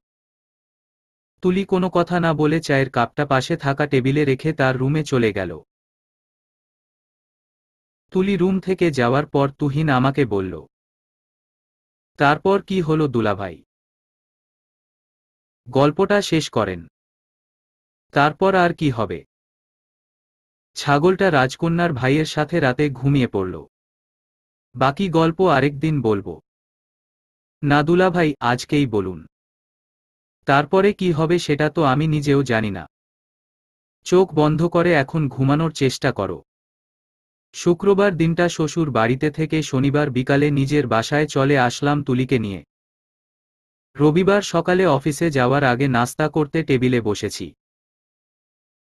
তুলি কোনো কথা না বলে চায়ের কাপটা পাশে থাকা টেবিলে রেখে তার রুমে চলে গেল তুলি রুম থেকে যাওয়ার পর তুহিন আমাকে বলল তারপর কি হল দুলাভাই গল্পটা শেষ করেন তারপর আর কি হবে ছাগলটা রাজকন্যার ভাইয়ের সাথে রাতে ঘুমিয়ে পড়ল বাকি গল্প আরেকদিন বলব নাদুলা ভাই আজকেই বলুন তারপরে কি হবে সেটা তো আমি নিজেও জানি না চোখ বন্ধ করে এখন ঘুমানোর চেষ্টা করো শুক্রবার দিনটা শ্বশুর বাড়িতে থেকে শনিবার বিকালে নিজের বাসায় চলে আসলাম তুলিকে নিয়ে রবিবার সকালে অফিসে যাওয়ার আগে নাস্তা করতে টেবিলে বসেছি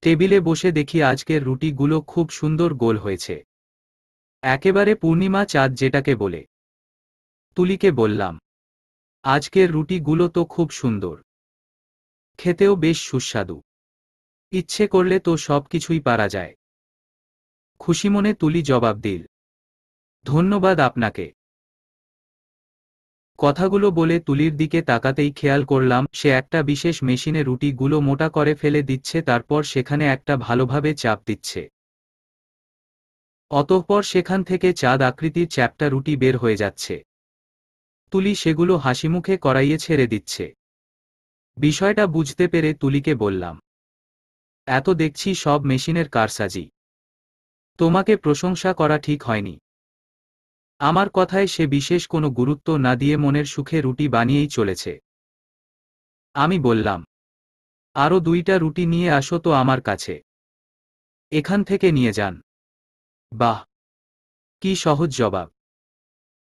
টেবিলে বসে দেখি আজকের রুটিগুলো খুব সুন্দর গোল হয়েছে একেবারে পূর্ণিমা চাঁদ যেটাকে বলে তুলিকে বললাম আজকের রুটিগুলো তো খুব সুন্দর খেতেও বেশ সুস্বাদু ইচ্ছে করলে তো সব কিছুই পারা যায় খুশি মনে তুলি জবাব দিল ধন্যবাদ আপনাকে কথাগুলো বলে তুলির দিকে তাকাতেই খেয়াল করলাম সে একটা বিশেষ মেশিনে রুটিগুলো মোটা করে ফেলে দিচ্ছে তারপর সেখানে একটা ভালোভাবে চাপ দিচ্ছে অতঃপর সেখান থেকে চাঁদ আকৃতির চ্যাপটা রুটি বের হয়ে যাচ্ছে তুলি সেগুলো হাসিমুখে করাইয়ে ছেড়ে দিচ্ছে বিষয়টা বুঝতে পেরে তুলিকে বললাম এত দেখছি সব মেশিনের কারসাজি তোমাকে প্রশংসা করা ঠিক হয়নি আমার কথায় সে বিশেষ কোনো গুরুত্ব না দিয়ে মনের সুখে রুটি বানিয়েই চলেছে আমি বললাম আরও দুইটা রুটি নিয়ে আসো তো আমার কাছে এখান থেকে নিয়ে যান বাহ কি সহজ জবাব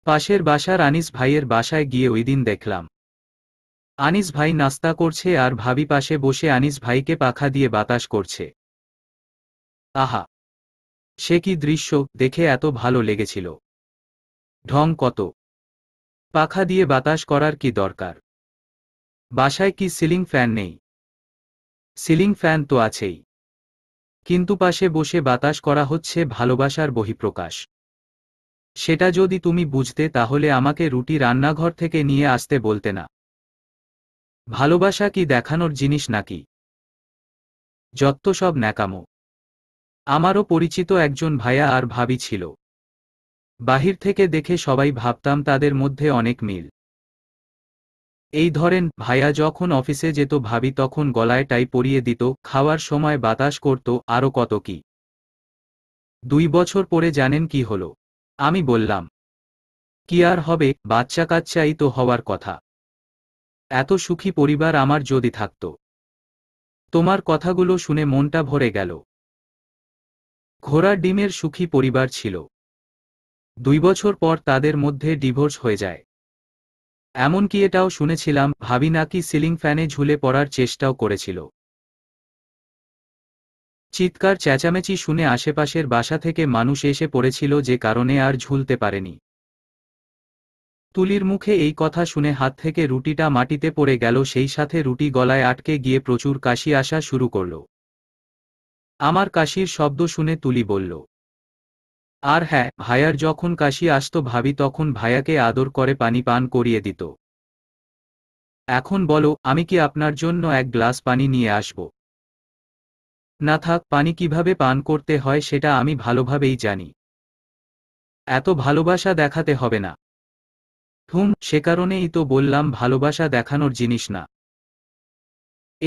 পাশের বাসার আনিস ভাইয়ের বাসায় গিয়ে ওই দিন দেখলাম আনিস ভাই নাস্তা করছে আর ভাবি পাশে বসে আনিস ভাইকে পাখা দিয়ে বাতাস করছে আহা সে কি দৃশ্য দেখে এত ভালো লেগেছিল ঢং কত পাখা দিয়ে বাতাস করার কি দরকার বাসায় কি সিলিং ফ্যান নেই সিলিং ফ্যান তো আছেই কিন্তু পাশে বসে বাতাস করা হচ্ছে ভালোবাসার বহিঃপ্রকাশ সেটা যদি তুমি বুঝতে তাহলে আমাকে রুটি রান্নাঘর থেকে নিয়ে আসতে বলতে না ভালোবাসা কি দেখানোর জিনিস নাকি যত্ত সব ন্যাকামো আমারও পরিচিত একজন ভাইয়া আর ভাবি ছিল বাহির থেকে দেখে সবাই ভাবতাম তাদের মধ্যে অনেক মিল এই ধরেন ভাইয়া যখন অফিসে যেত ভাবি তখন গলায় টাই পরিয়ে দিত খাওয়ার সময় বাতাস করত আরও কত কি দুই বছর পরে জানেন কি হলো আমি বললাম কি আর হবে বাচ্চা কাচ্চাই তো হওয়ার কথা এত সুখী পরিবার আমার যদি থাকত তোমার কথাগুলো শুনে মনটা ভরে গেল ঘোড়ার ডিমের সুখী পরিবার ছিল দুই বছর পর তাদের মধ্যে ডিভোর্স হয়ে যায় এমনকি এটাও শুনেছিলাম ভাবি নাকি সিলিং ফ্যানে ঝুলে পড়ার চেষ্টাও করেছিল চিৎকার চেঁচামেচি শুনে আশেপাশের বাসা থেকে মানুষ এসে পড়েছিল যে কারণে আর ঝুলতে পারেনি তুলির মুখে এই কথা শুনে হাত থেকে রুটিটা মাটিতে পড়ে গেল সেই সাথে রুটি গলায় আটকে গিয়ে প্রচুর কাশি আসা শুরু করল আমার কাশির শব্দ শুনে তুলি বলল আর হ্যাঁ ভায়ার যখন কাশি আসত ভাবি তখন ভায়াকে আদর করে পানি পান করিয়ে দিত এখন বলো আমি কি আপনার জন্য এক গ্লাস পানি নিয়ে আসব না থাক পানি কিভাবে পান করতে হয় সেটা আমি ভালোভাবেই জানি এত ভালোবাসা দেখাতে হবে না হুম সে কারণেই তো বললাম ভালোবাসা দেখানোর জিনিস না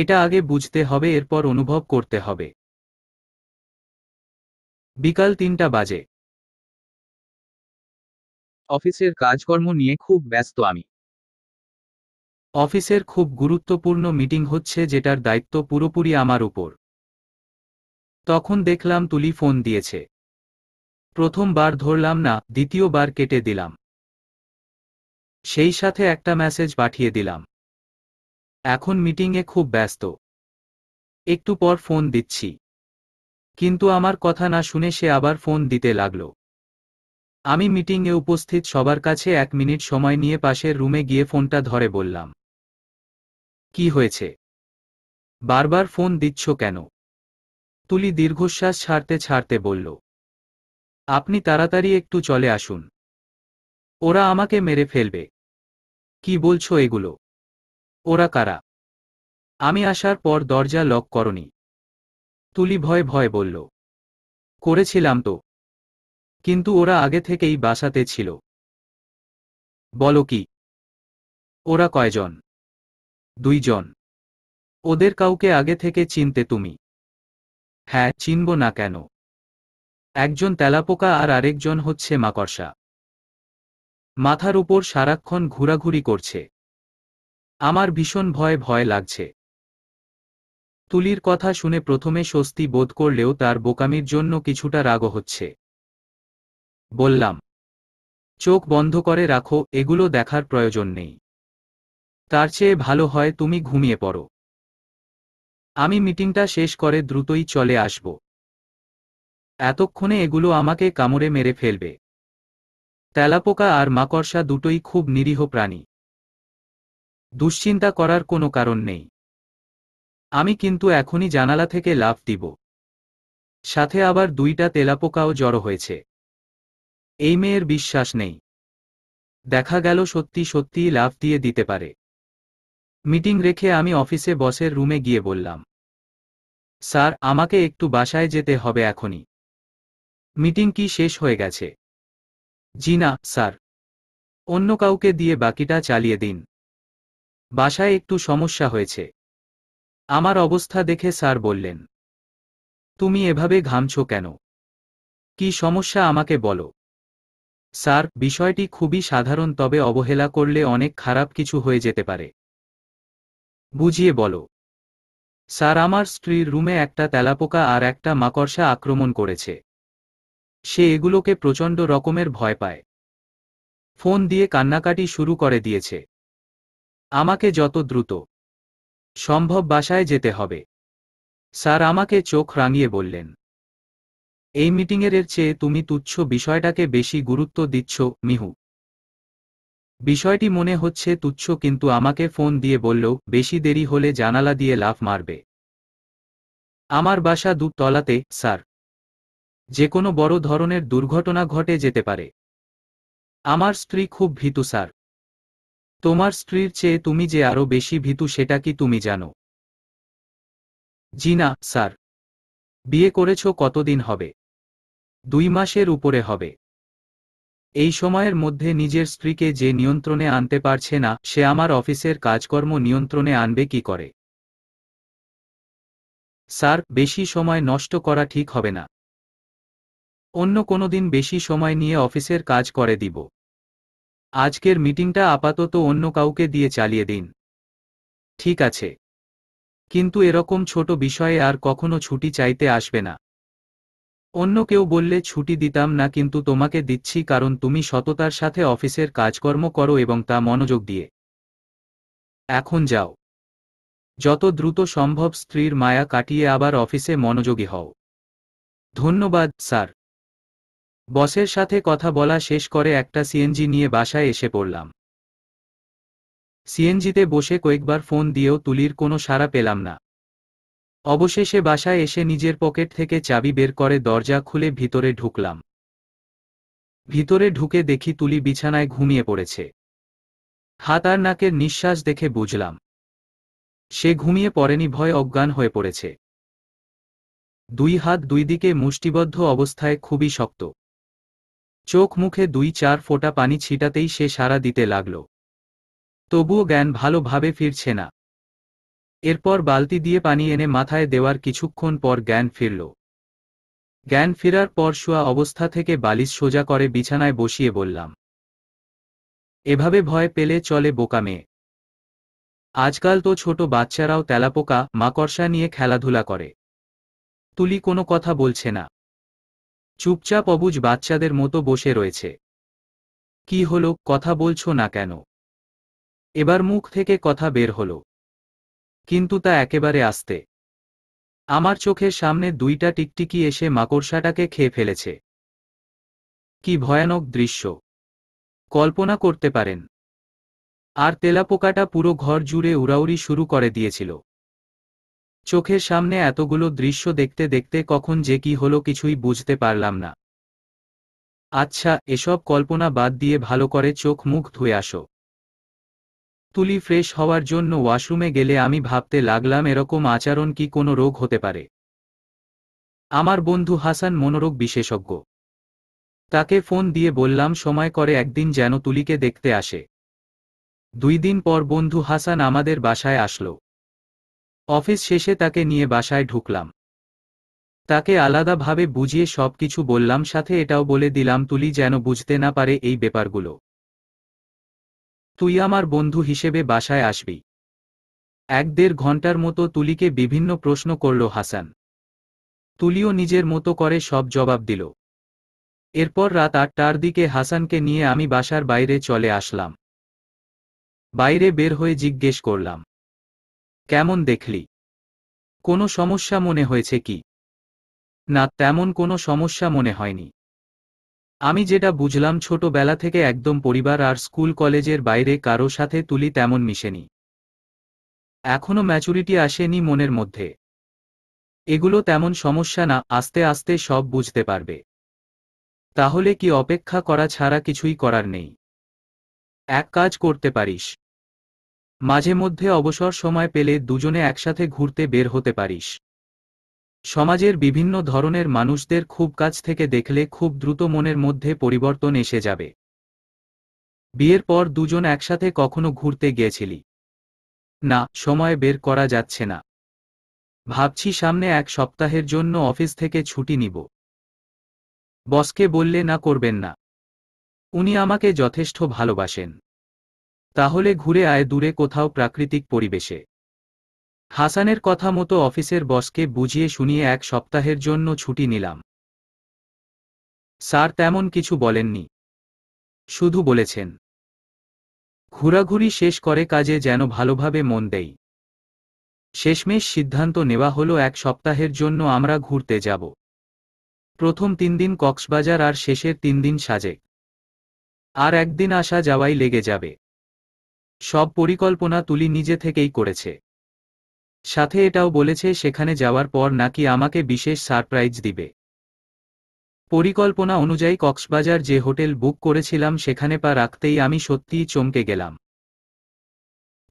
এটা আগে বুঝতে হবে এরপর অনুভব করতে হবে বিকাল তিনটা বাজে অফিসের কাজকর্ম নিয়ে খুব ব্যস্ত আমি অফিসের খুব গুরুত্বপূর্ণ মিটিং হচ্ছে যেটার দায়িত্ব পুরোপুরি আমার উপর তখন দেখলাম তুলি ফোন দিয়েছে প্রথমবার ধরলাম না দ্বিতীয়বার কেটে দিলাম সেই সাথে একটা মেসেজ পাঠিয়ে দিলাম এখন মিটিংয়ে খুব ব্যস্ত একটু পর ফোন দিচ্ছি কিন্তু আমার কথা না শুনে সে আবার ফোন দিতে লাগলো আমি মিটিংয়ে উপস্থিত সবার কাছে এক মিনিট সময় নিয়ে পাশের রুমে গিয়ে ফোনটা ধরে বললাম কি হয়েছে বারবার ফোন দিচ্ছ কেন তুলি দীর্ঘশ্বাস ছাড়তে ছাড়তে বলল আপনি তাড়াতাড়ি একটু চলে আসুন ওরা আমাকে মেরে ফেলবে কি বলছো এগুলো ওরা কারা আমি আসার পর দরজা লক করনি তুলি ভয় ভয় বলল করেছিলাম তো কিন্তু ওরা আগে থেকেই বাসাতে ছিল বলো কি ওরা কয়জন দুইজন ওদের কাউকে আগে থেকে চিনতে তুমি হ্যাঁ চিনব না কেন একজন তেলাপোকা আর আরেকজন হচ্ছে মাকড়সা মাথার উপর সারাক্ষণ ঘোরাঘুরি করছে আমার ভীষণ ভয় ভয় লাগছে তুলির কথা শুনে প্রথমে স্বস্তি বোধ করলেও তার বোকামির জন্য কিছুটা রাগও হচ্ছে বললাম চোখ বন্ধ করে রাখো এগুলো দেখার প্রয়োজন নেই তার চেয়ে ভালো হয় তুমি ঘুমিয়ে পড়ো আমি মিটিংটা শেষ করে দ্রুতই চলে আসব এতক্ষণে এগুলো আমাকে কামড়ে মেরে ফেলবে তেলাপোকা আর মাকড়সা দুটোই খুব নিরীহ প্রাণী দুশ্চিন্তা করার কোনো কারণ নেই আমি কিন্তু এখনই জানালা থেকে লাভ দিব সাথে আবার দুইটা তেলাপোকাও জড়ো হয়েছে এই মেয়ের বিশ্বাস নেই দেখা গেল সত্যি সত্যিই লাভ দিয়ে দিতে পারে মিটিং রেখে আমি অফিসে বসের রুমে গিয়ে বললাম স্যার আমাকে একটু বাসায় যেতে হবে এখনই মিটিং কি শেষ হয়ে গেছে জি না স্যার অন্য কাউকে দিয়ে বাকিটা চালিয়ে দিন বাসায় একটু সমস্যা হয়েছে আমার অবস্থা দেখে স্যার বললেন তুমি এভাবে ঘামছ কেন কি সমস্যা আমাকে বলো স্যার বিষয়টি খুবই সাধারণ তবে অবহেলা করলে অনেক খারাপ কিছু হয়ে যেতে পারে বুঝিয়ে বলো স্যার আমার স্ত্রীর রুমে একটা তেলাপোকা আর একটা মাকড়সা আক্রমণ করেছে সে এগুলোকে প্রচণ্ড রকমের ভয় পায় ফোন দিয়ে কান্নাকাটি শুরু করে দিয়েছে আমাকে যত দ্রুত সম্ভব বাসায় যেতে হবে স্যার আমাকে চোখ রাঙিয়ে বললেন এই মিটিংয়ের এর চেয়ে তুমি তুচ্ছ বিষয়টাকে বেশি গুরুত্ব দিচ্ছ মিহু বিষয়টি মনে হচ্ছে তুচ্ছ কিন্তু আমাকে ফোন দিয়ে বলল বেশি দেরি হলে জানালা দিয়ে লাফ মারবে আমার বাসা দুতলাতে স্যার যে কোনো বড় ধরনের দুর্ঘটনা ঘটে যেতে পারে আমার স্ত্রী খুব ভীতু স্যার তোমার স্ত্রীর চেয়ে তুমি যে আরো বেশি ভীতু সেটা কি তুমি জানো জিনা স্যার বিয়ে করেছ কতদিন হবে দুই মাসের উপরে হবে এই সময়ের মধ্যে নিজের স্ত্রীকে যে নিয়ন্ত্রণে আনতে পারছে না সে আমার অফিসের কাজকর্ম নিয়ন্ত্রণে আনবে কি করে স্যার বেশি সময় নষ্ট করা ঠিক হবে না অন্য কোনো দিন বেশি সময় নিয়ে অফিসের কাজ করে দিব আজকের মিটিংটা আপাতত অন্য কাউকে দিয়ে চালিয়ে দিন ঠিক আছে কিন্তু এরকম ছোট বিষয়ে আর কখনো ছুটি চাইতে আসবে না অন্য কেউ বললে ছুটি দিতাম না কিন্তু তোমাকে দিচ্ছি কারণ তুমি সততার সাথে অফিসের কাজকর্ম করো এবং তা মনোযোগ দিয়ে এখন যাও যত দ্রুত সম্ভব স্ত্রীর মায়া কাটিয়ে আবার অফিসে মনোযোগী হও ধন্যবাদ স্যার বসের সাথে কথা বলা শেষ করে একটা সিএনজি নিয়ে বাসায় এসে পড়লাম সিএনজিতে বসে কয়েকবার ফোন দিয়েও তুলির কোনো সাড়া পেলাম না অবশেষে বাসায় এসে নিজের পকেট থেকে চাবি বের করে দরজা খুলে ভিতরে ঢুকলাম ভিতরে ঢুকে দেখি তুলি বিছানায় ঘুমিয়ে পড়েছে হাত আর নাকের নিঃশ্বাস দেখে বুঝলাম সে ঘুমিয়ে পড়েনি ভয় অজ্ঞান হয়ে পড়েছে দুই হাত দুই দিকে মুষ্টিবদ্ধ অবস্থায় খুবই শক্ত চোখ মুখে দুই চার ফোঁটা পানি ছিটাতেই সে সারা দিতে লাগল তবুও জ্ঞান ভালোভাবে ফিরছে না এরপর বালতি দিয়ে পানি এনে মাথায় দেওয়ার কিছুক্ষণ পর জ্ঞান ফিরল জ্ঞান ফেরার পর শোয়া অবস্থা থেকে বালিশ সোজা করে বিছানায় বসিয়ে বললাম এভাবে ভয় পেলে চলে বোকা মেয়ে আজকাল তো ছোট বাচ্চারাও তেলাপোকা মাকড়সা নিয়ে খেলাধুলা করে তুলি কোনো কথা বলছে না চুপচাপ অবুজ বাচ্চাদের মতো বসে রয়েছে কি হলো কথা বলছো না কেন এবার মুখ থেকে কথা বের হলো কিন্তু তা একেবারে আস্তে আমার চোখের সামনে দুইটা টিকটিকি এসে মাকড়সাটাকে খেয়ে ফেলেছে কি ভয়ানক দৃশ্য কল্পনা করতে পারেন আর তেলাপোকাটা পুরো ঘর জুড়ে উড়াউড়ি শুরু করে দিয়েছিল চোখের সামনে এতগুলো দৃশ্য দেখতে দেখতে কখন যে কি হলো কিছুই বুঝতে পারলাম না আচ্ছা এসব কল্পনা বাদ দিয়ে ভালো করে চোখ মুখ ধুয়ে আসো তুলি ফ্রেশ হওয়ার জন্য ওয়াশরুমে গেলে আমি ভাবতে লাগলাম এরকম আচরণ কি কোনো রোগ হতে পারে আমার বন্ধু হাসান মনোরোগ বিশেষজ্ঞ তাকে ফোন দিয়ে বললাম সময় করে একদিন যেন তুলিকে দেখতে আসে দুই দিন পর বন্ধু হাসান আমাদের বাসায় আসলো অফিস শেষে তাকে নিয়ে বাসায় ঢুকলাম তাকে আলাদাভাবে বুঝিয়ে সব কিছু বললাম সাথে এটাও বলে দিলাম তুলি যেন বুঝতে না পারে এই ব্যাপারগুলো তুই আমার বন্ধু হিসেবে বাসায় আসবি এক দেড় ঘন্টার মতো তুলিকে বিভিন্ন প্রশ্ন করল হাসান তুলিও নিজের মতো করে সব জবাব দিল এরপর রাত আটটার দিকে হাসানকে নিয়ে আমি বাসার বাইরে চলে আসলাম বাইরে বের হয়ে জিজ্ঞেস করলাম কেমন দেখলি কোনো সমস্যা মনে হয়েছে কি না তেমন কোনো সমস্যা মনে হয়নি আমি যেটা বুঝলাম ছোটবেলা থেকে একদম পরিবার আর স্কুল কলেজের বাইরে কারো সাথে তুলি তেমন মিশেনি এখনো ম্যাচুরিটি আসেনি মনের মধ্যে এগুলো তেমন সমস্যা না আস্তে আস্তে সব বুঝতে পারবে তাহলে কি অপেক্ষা করা ছাড়া কিছুই করার নেই এক কাজ করতে পারিস মাঝে মধ্যে অবসর সময় পেলে দুজনে একসাথে ঘুরতে বের হতে পারিস সমাজের বিভিন্ন ধরনের মানুষদের খুব কাছ থেকে দেখলে খুব দ্রুত মনের মধ্যে পরিবর্তন এসে যাবে বিয়ের পর দুজন একসাথে কখনো ঘুরতে গিয়েছিলি না সময় বের করা যাচ্ছে না ভাবছি সামনে এক সপ্তাহের জন্য অফিস থেকে ছুটি নিব বসকে বললে না করবেন না উনি আমাকে যথেষ্ট ভালোবাসেন তাহলে ঘুরে আয় দূরে কোথাও প্রাকৃতিক পরিবেশে হাসানের কথা মতো অফিসের বসকে বুঝিয়ে শুনিয়ে এক সপ্তাহের জন্য ছুটি নিলাম স্যার তেমন কিছু বলেননি শুধু বলেছেন ঘোরাঘুরি শেষ করে কাজে যেন ভালোভাবে মন দেই শেষমেশ সিদ্ধান্ত নেওয়া হলো এক সপ্তাহের জন্য আমরা ঘুরতে যাব প্রথম তিন দিন কক্সবাজার আর শেষের তিন দিন সাজেক আর একদিন আসা যাওয়াই লেগে যাবে সব পরিকল্পনা তুলি নিজে থেকেই করেছে সাথে এটাও বলেছে সেখানে যাওয়ার পর নাকি আমাকে বিশেষ সারপ্রাইজ দিবে পরিকল্পনা অনুযায়ী কক্সবাজার যে হোটেল বুক করেছিলাম সেখানে পা রাখতেই আমি সত্যিই চমকে গেলাম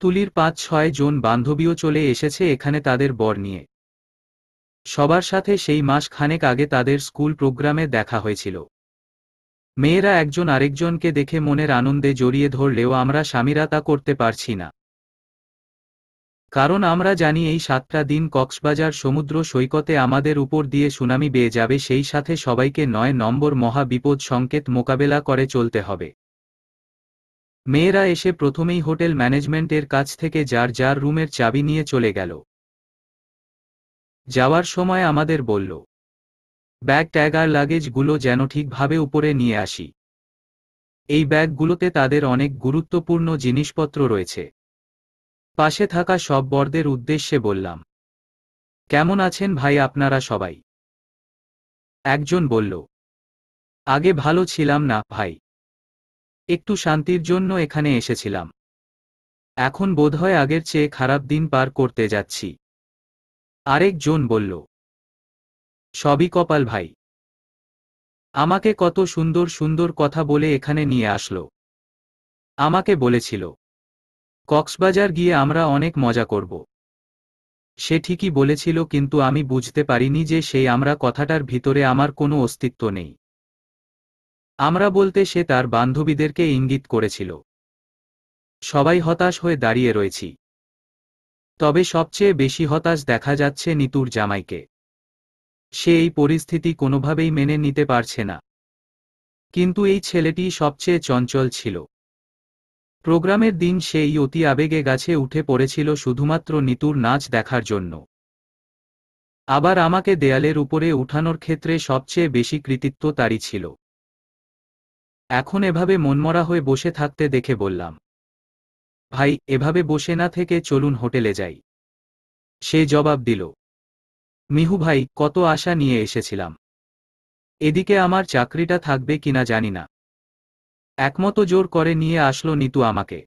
তুলির পাঁচ ছয় জন বান্ধবীও চলে এসেছে এখানে তাদের বর নিয়ে সবার সাথে সেই মাস খানেক আগে তাদের স্কুল প্রোগ্রামে দেখা হয়েছিল মেয়েরা একজন আরেকজনকে দেখে মনের আনন্দে জড়িয়ে ধরলেও আমরা স্বামীরা তা করতে পারছি না কারণ আমরা জানি এই সাতটা দিন কক্সবাজার সমুদ্র সৈকতে আমাদের উপর দিয়ে সুনামি বেয়ে যাবে সেই সাথে সবাইকে নয় নম্বর মহা বিপদ সংকেত মোকাবেলা করে চলতে হবে মেয়েরা এসে প্রথমেই হোটেল ম্যানেজমেন্টের কাছ থেকে যার যার রুমের চাবি নিয়ে চলে গেল যাওয়ার সময় আমাদের বলল ব্যাগ ট্যাগ আর লাগেজগুলো যেন ঠিকভাবে উপরে নিয়ে আসি এই ব্যাগগুলোতে তাদের অনেক গুরুত্বপূর্ণ জিনিসপত্র রয়েছে পাশে থাকা সব বর্দের উদ্দেশ্যে বললাম কেমন আছেন ভাই আপনারা সবাই একজন বলল আগে ভালো ছিলাম না ভাই একটু শান্তির জন্য এখানে এসেছিলাম এখন বোধহয় আগের চেয়ে খারাপ দিন পার করতে যাচ্ছি আরেকজন বলল সবই কপাল ভাই আমাকে কত সুন্দর সুন্দর কথা বলে এখানে নিয়ে আসলো আমাকে বলেছিল কক্সবাজার গিয়ে আমরা অনেক মজা করব সে ঠিকই বলেছিল কিন্তু আমি বুঝতে পারিনি যে সেই আমরা কথাটার ভিতরে আমার কোনো অস্তিত্ব নেই আমরা বলতে সে তার বান্ধবীদেরকে ইঙ্গিত করেছিল সবাই হতাশ হয়ে দাঁড়িয়ে রয়েছি তবে সবচেয়ে বেশি হতাশ দেখা যাচ্ছে নিতুর জামাইকে সে এই পরিস্থিতি কোনোভাবেই মেনে নিতে পারছে না কিন্তু এই ছেলেটি সবচেয়ে চঞ্চল ছিল প্রোগ্রামের দিন সেই অতি আবেগে গাছে উঠে পড়েছিল শুধুমাত্র নিতুর নাচ দেখার জন্য আবার আমাকে দেয়ালের উপরে উঠানোর ক্ষেত্রে সবচেয়ে বেশি কৃতিত্ব তারই ছিল এখন এভাবে মনমরা হয়ে বসে থাকতে দেখে বললাম ভাই এভাবে বসে না থেকে চলুন হোটেলে যাই সে জবাব দিল মিহু ভাই কত আশা নিয়ে এসেছিলাম এদিকে আমার চাকরিটা থাকবে কিনা জানি না একমত জোর করে নিয়ে আসলো নিতু আমাকে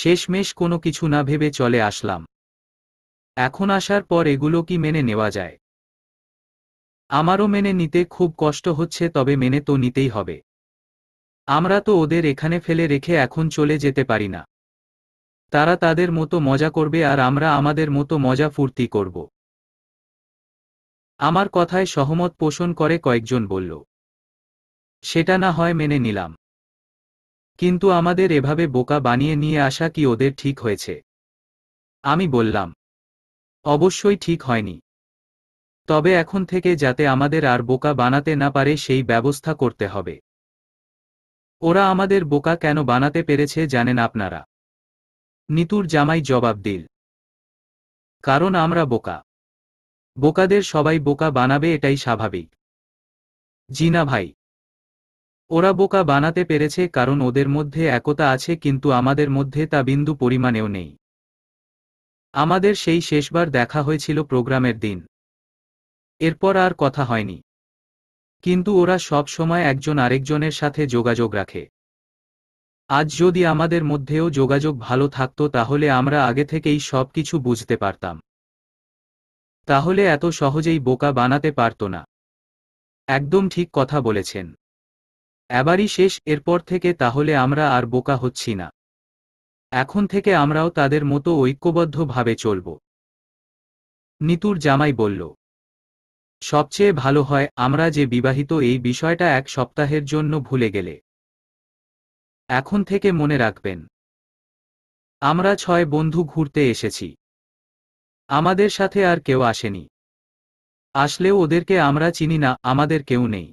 শেষমেশ কোনো কিছু না ভেবে চলে আসলাম এখন আসার পর এগুলো কি মেনে নেওয়া যায় আমারও মেনে নিতে খুব কষ্ট হচ্ছে তবে মেনে তো নিতেই হবে আমরা তো ওদের এখানে ফেলে রেখে এখন চলে যেতে পারি না তারা তাদের মতো মজা করবে আর আমরা আমাদের মতো মজা ফুর্তি করব আমার কথায় সহমত পোষণ করে কয়েকজন বলল সেটা না হয় মেনে নিলাম কিন্তু আমাদের এভাবে বোকা বানিয়ে নিয়ে আসা কি ওদের ঠিক হয়েছে আমি বললাম অবশ্যই ঠিক হয়নি তবে এখন থেকে যাতে আমাদের আর বোকা বানাতে না পারে সেই ব্যবস্থা করতে হবে ওরা আমাদের বোকা কেন বানাতে পেরেছে জানেন আপনারা নিতুর জামাই জবাব দিল কারণ আমরা বোকা বোকাদের সবাই বোকা বানাবে এটাই স্বাভাবিক জিনা ভাই ওরা বোকা বানাতে পেরেছে কারণ ওদের মধ্যে একতা আছে কিন্তু আমাদের মধ্যে তা বিন্দু পরিমাণেও নেই আমাদের সেই শেষবার দেখা হয়েছিল প্রোগ্রামের দিন এরপর আর কথা হয়নি কিন্তু ওরা সব সময় একজন আরেকজনের সাথে যোগাযোগ রাখে আজ যদি আমাদের মধ্যেও যোগাযোগ ভালো থাকত তাহলে আমরা আগে থেকেই সব কিছু বুঝতে পারতাম তাহলে এত সহজেই বোকা বানাতে পারত না একদম ঠিক কথা বলেছেন এবারই শেষ এরপর থেকে তাহলে আমরা আর বোকা হচ্ছি না এখন থেকে আমরাও তাদের মতো ঐক্যবদ্ধভাবে চলব নিতুর জামাই বলল সবচেয়ে ভালো হয় আমরা যে বিবাহিত এই বিষয়টা এক সপ্তাহের জন্য ভুলে গেলে এখন থেকে মনে রাখবেন আমরা ছয় বন্ধু ঘুরতে এসেছি আমাদের সাথে আর কেউ আসেনি আসলেও ওদেরকে আমরা চিনি না আমাদের কেউ নেই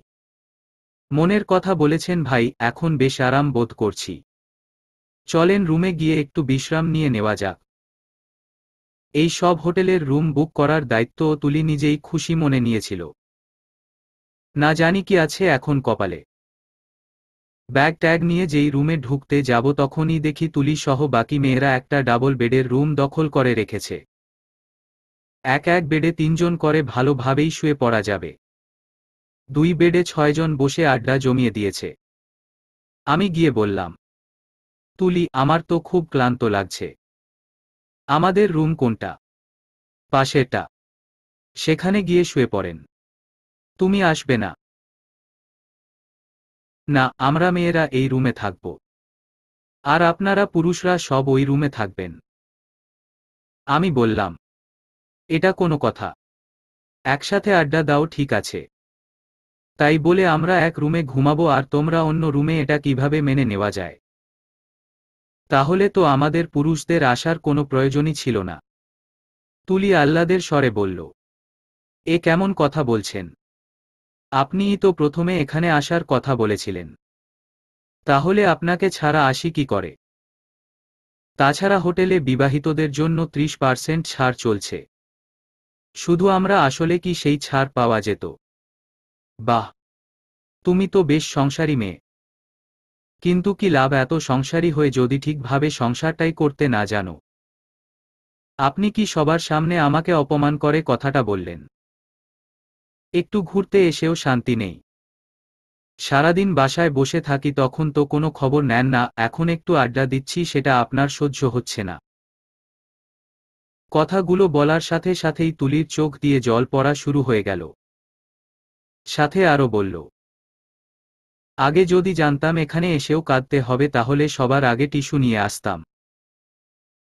মনের কথা বলেছেন ভাই এখন বেশ আরাম বোধ করছি চলেন রুমে গিয়ে একটু বিশ্রাম নিয়ে নেওয়া যাক এই সব হোটেলের রুম বুক করার দায়িত্ব তুলি নিজেই খুশি মনে নিয়েছিল না জানি কি আছে এখন কপালে ব্যাগ ট্যাগ নিয়ে যেই রুমে ঢুকতে যাব তখনই দেখি তুলি সহ বাকি মেয়েরা একটা ডাবল বেডের রুম দখল করে রেখেছে এক এক বেডে তিনজন করে ভালোভাবেই শুয়ে পড়া যাবে দুই বেডে ছয়জন বসে আড্ডা জমিয়ে দিয়েছে আমি গিয়ে বললাম তুলি আমার তো খুব ক্লান্ত লাগছে আমাদের রুম কোনটা পাশেরটা সেখানে গিয়ে শুয়ে পড়েন তুমি আসবে না না আমরা মেয়েরা এই রুমে থাকব আর আপনারা পুরুষরা সব ওই রুমে থাকবেন আমি বললাম এটা কোনো কথা একসাথে আড্ডা দাও ঠিক আছে তাই বলে আমরা এক রুমে ঘুমাবো আর তোমরা অন্য রুমে এটা কিভাবে মেনে নেওয়া যায় তাহলে তো আমাদের পুরুষদের আসার কোনো প্রয়োজনই ছিল না তুলি আহ্লাদের স্বরে বলল এ কেমন কথা বলছেন আপনিই তো প্রথমে এখানে আসার কথা বলেছিলেন তাহলে আপনাকে ছাড়া আসি কি করে তাছাড়া হোটেলে বিবাহিতদের জন্য ত্রিশ পার্সেন্ট ছাড় চলছে শুধু আমরা আসলে কি সেই ছাড় পাওয়া যেত বাহ তুমি তো বেশ সংসারী মেয়ে কিন্তু কি লাভ এত সংসারী হয়ে যদি ঠিকভাবে সংসারটাই করতে না জানো আপনি কি সবার সামনে আমাকে অপমান করে কথাটা বললেন একটু ঘুরতে এসেও শান্তি নেই সারাদিন বাসায় বসে থাকি তখন তো কোনো খবর নেন না এখন একটু আড্ডা দিচ্ছি সেটা আপনার সহ্য হচ্ছে না কথাগুলো বলার সাথে সাথেই তুলির চোখ দিয়ে জল পড়া শুরু হয়ে গেল সাথে আরও বলল আগে যদি জানতাম এখানে এসেও কাঁদতে হবে তাহলে সবার আগে টিস্যু নিয়ে আসতাম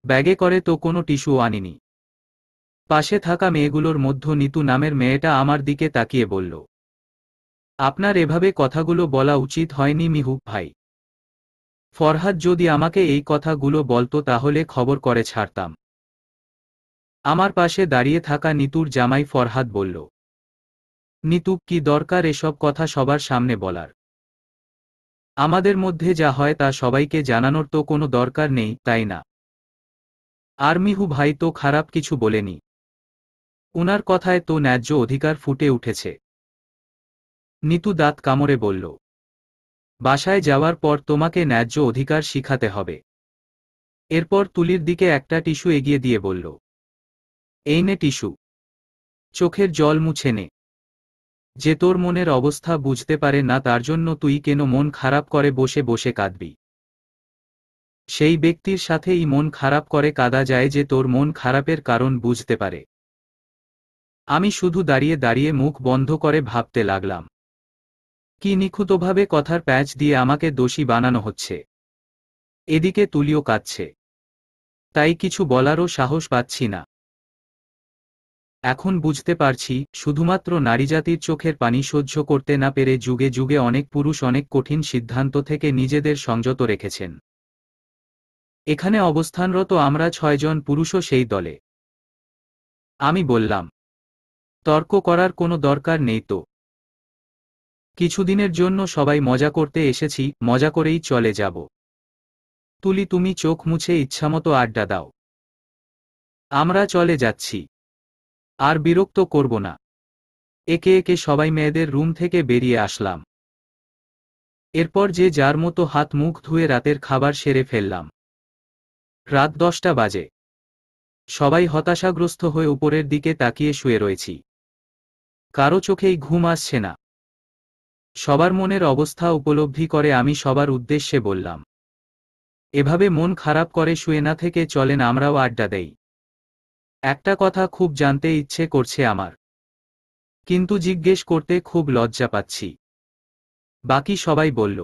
ব্যাগে করে তো কোনো টিস্যু আনিনি পাশে থাকা মেয়েগুলোর মধ্য নিতু নামের মেয়েটা আমার দিকে তাকিয়ে বলল আপনার এভাবে কথাগুলো বলা উচিত হয়নি মিহুক ভাই ফরহাদ যদি আমাকে এই কথাগুলো বলতো তাহলে খবর করে ছাড়তাম আমার পাশে দাঁড়িয়ে থাকা নিতুর জামাই ফরহাদ বলল নিতুক কি দরকার এসব কথা সবার সামনে বলার আমাদের মধ্যে যা হয় তা সবাইকে জানানোর তো কোনো দরকার নেই তাই না আর্মিহু ভাই তো খারাপ কিছু বলেনি উনার কথায় তো ন্যায্য অধিকার ফুটে উঠেছে নিতু দাঁত কামড়ে বলল বাসায় যাওয়ার পর তোমাকে ন্যায্য অধিকার শিখাতে হবে এরপর তুলির দিকে একটা টিস্যু এগিয়ে দিয়ে বলল এই নে টিস্যু চোখের জল মুছে নে যে তোর মনের অবস্থা বুঝতে পারে না তার জন্য তুই কেন মন খারাপ করে বসে বসে কাঁদবি সেই ব্যক্তির সাথেই মন খারাপ করে কাদা যায় যে তোর মন খারাপের কারণ বুঝতে পারে আমি শুধু দাঁড়িয়ে দাঁড়িয়ে মুখ বন্ধ করে ভাবতে লাগলাম কি নিখুঁতভাবে কথার প্যাচ দিয়ে আমাকে দোষী বানানো হচ্ছে এদিকে তুলিও কাঁদছে তাই কিছু বলারও সাহস পাচ্ছি না এখন বুঝতে পারছি শুধুমাত্র নারীজাতির চোখের পানি সহ্য করতে না পেরে যুগে যুগে অনেক পুরুষ অনেক কঠিন সিদ্ধান্ত থেকে নিজেদের সংযত রেখেছেন এখানে অবস্থানরত আমরা ছয়জন পুরুষও সেই দলে আমি বললাম তর্ক করার কোনো দরকার নেই তো কিছুদিনের জন্য সবাই মজা করতে এসেছি মজা করেই চলে যাব তুলি তুমি চোখ মুছে ইচ্ছামতো আড্ডা দাও আমরা চলে যাচ্ছি আর বিরক্ত করব না একে একে সবাই মেয়েদের রুম থেকে বেরিয়ে আসলাম এরপর যে যার মতো হাত মুখ ধুয়ে রাতের খাবার সেরে ফেললাম রাত দশটা বাজে সবাই হতাশাগ্রস্ত হয়ে উপরের দিকে তাকিয়ে শুয়ে রয়েছি কারো চোখেই ঘুম আসছে না সবার মনের অবস্থা উপলব্ধি করে আমি সবার উদ্দেশ্যে বললাম এভাবে মন খারাপ করে শুয়ে না থেকে চলেন আমরাও আড্ডা দেই একটা কথা খুব জানতে ইচ্ছে করছে আমার কিন্তু জিজ্ঞেস করতে খুব লজ্জা পাচ্ছি বাকি সবাই বলল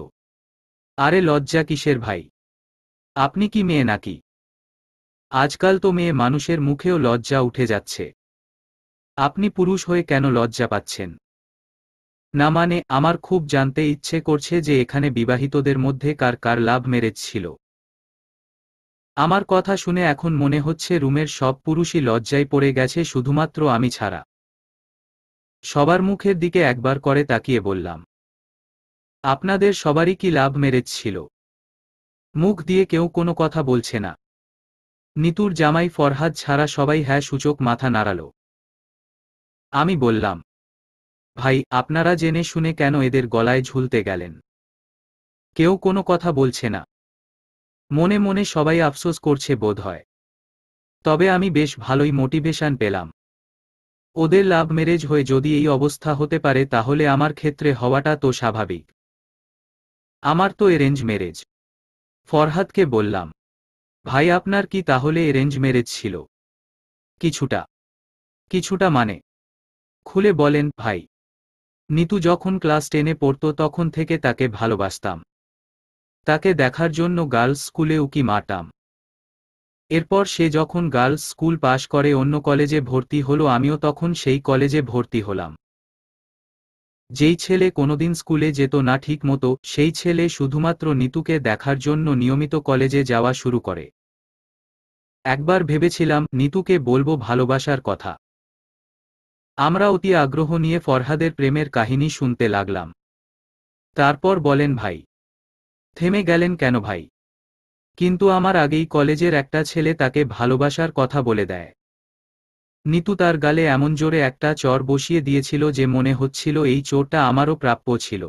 আরে লজ্জা কিসের ভাই আপনি কি মেয়ে নাকি আজকাল তো মেয়ে মানুষের মুখেও লজ্জা উঠে যাচ্ছে আপনি পুরুষ হয়ে কেন লজ্জা পাচ্ছেন না মানে আমার খুব জানতে ইচ্ছে করছে যে এখানে বিবাহিতদের মধ্যে কার কার লাভ ম্যারেজ ছিল আমার কথা শুনে এখন মনে হচ্ছে রুমের সব পুরুষই লজ্জায় পড়ে গেছে শুধুমাত্র আমি ছাড়া সবার মুখের দিকে একবার করে তাকিয়ে বললাম আপনাদের সবারই কি লাভ মেরেজ ছিল মুখ দিয়ে কেউ কোনো কথা বলছে না নিতুর জামাই ফরহাদ ছাড়া সবাই হ্যাঁ সূচক মাথা নাড়াল আমি বললাম ভাই আপনারা জেনে শুনে কেন এদের গলায় ঝুলতে গেলেন কেউ কোনো কথা বলছে না মনে মনে সবাই আফসোস করছে বোধ হয় তবে আমি বেশ ভালোই মোটিভেশন পেলাম ওদের লাভ মেরেজ হয়ে যদি এই অবস্থা হতে পারে তাহলে আমার ক্ষেত্রে হওয়াটা তো স্বাভাবিক আমার তো এরেঞ্জ ম্যারেজ ফরহাদকে বললাম ভাই আপনার কি তাহলে এরেঞ্জ ম্যারেজ ছিল কিছুটা কিছুটা মানে খুলে বলেন ভাই নিতু যখন ক্লাস টেনে পড়ত তখন থেকে তাকে ভালোবাসতাম তাকে দেখার জন্য গার্লস স্কুলে উকি মারতাম এরপর সে যখন গার্লস স্কুল পাশ করে অন্য কলেজে ভর্তি হলো আমিও তখন সেই কলেজে ভর্তি হলাম যেই ছেলে কোনোদিন স্কুলে যেত না ঠিক মতো সেই ছেলে শুধুমাত্র নিতুকে দেখার জন্য নিয়মিত কলেজে যাওয়া শুরু করে একবার ভেবেছিলাম নিতুকে বলবো ভালোবাসার কথা আমরা অতি আগ্রহ নিয়ে ফরহাদের প্রেমের কাহিনী শুনতে লাগলাম তারপর বলেন ভাই থেমে গেলেন কেন ভাই কিন্তু আমার আগেই কলেজের একটা ছেলে তাকে ভালোবাসার কথা বলে দেয় নিতু তার গালে এমন জোরে একটা চর বসিয়ে দিয়েছিল যে মনে হচ্ছিল এই চোরটা আমারও প্রাপ্য ছিল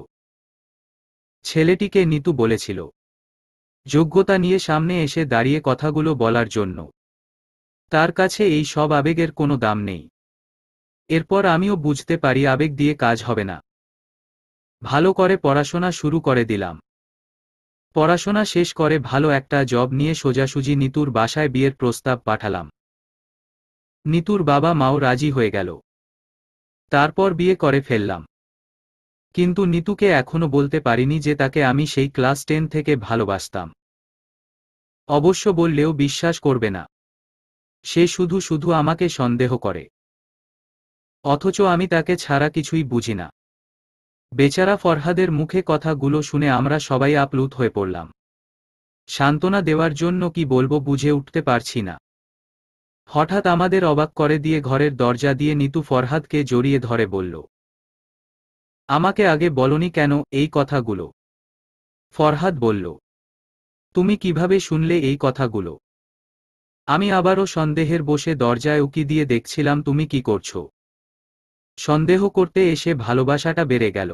ছেলেটিকে নিতু বলেছিল যোগ্যতা নিয়ে সামনে এসে দাঁড়িয়ে কথাগুলো বলার জন্য তার কাছে এই সব আবেগের কোনো দাম নেই এরপর আমিও বুঝতে পারি আবেগ দিয়ে কাজ হবে না ভালো করে পড়াশোনা শুরু করে দিলাম পড়াশোনা শেষ করে ভালো একটা জব নিয়ে সোজাসুজি নিতুর বাসায় বিয়ের প্রস্তাব পাঠালাম নিতুর বাবা মাও রাজি হয়ে গেল তারপর বিয়ে করে ফেললাম কিন্তু নিতুকে এখনো বলতে পারিনি যে তাকে আমি সেই ক্লাস টেন থেকে ভালোবাসতাম অবশ্য বললেও বিশ্বাস করবে না সে শুধু শুধু আমাকে সন্দেহ করে অথচ আমি তাকে ছাড়া কিছুই বুঝি না বেচারা ফরহাদের মুখে কথাগুলো শুনে আমরা সবাই আপ্লুত হয়ে পড়লাম সান্ত্বনা দেওয়ার জন্য কি বলবো বুঝে উঠতে পারছি না হঠাৎ আমাদের অবাক করে দিয়ে ঘরের দরজা দিয়ে নিতু ফরহাদকে জড়িয়ে ধরে বলল আমাকে আগে বলনি কেন এই কথাগুলো ফরহাদ বলল তুমি কিভাবে শুনলে এই কথাগুলো আমি আবারও সন্দেহের বসে দরজায় উকি দিয়ে দেখছিলাম তুমি কি করছো সন্দেহ করতে এসে ভালোবাসাটা বেড়ে গেল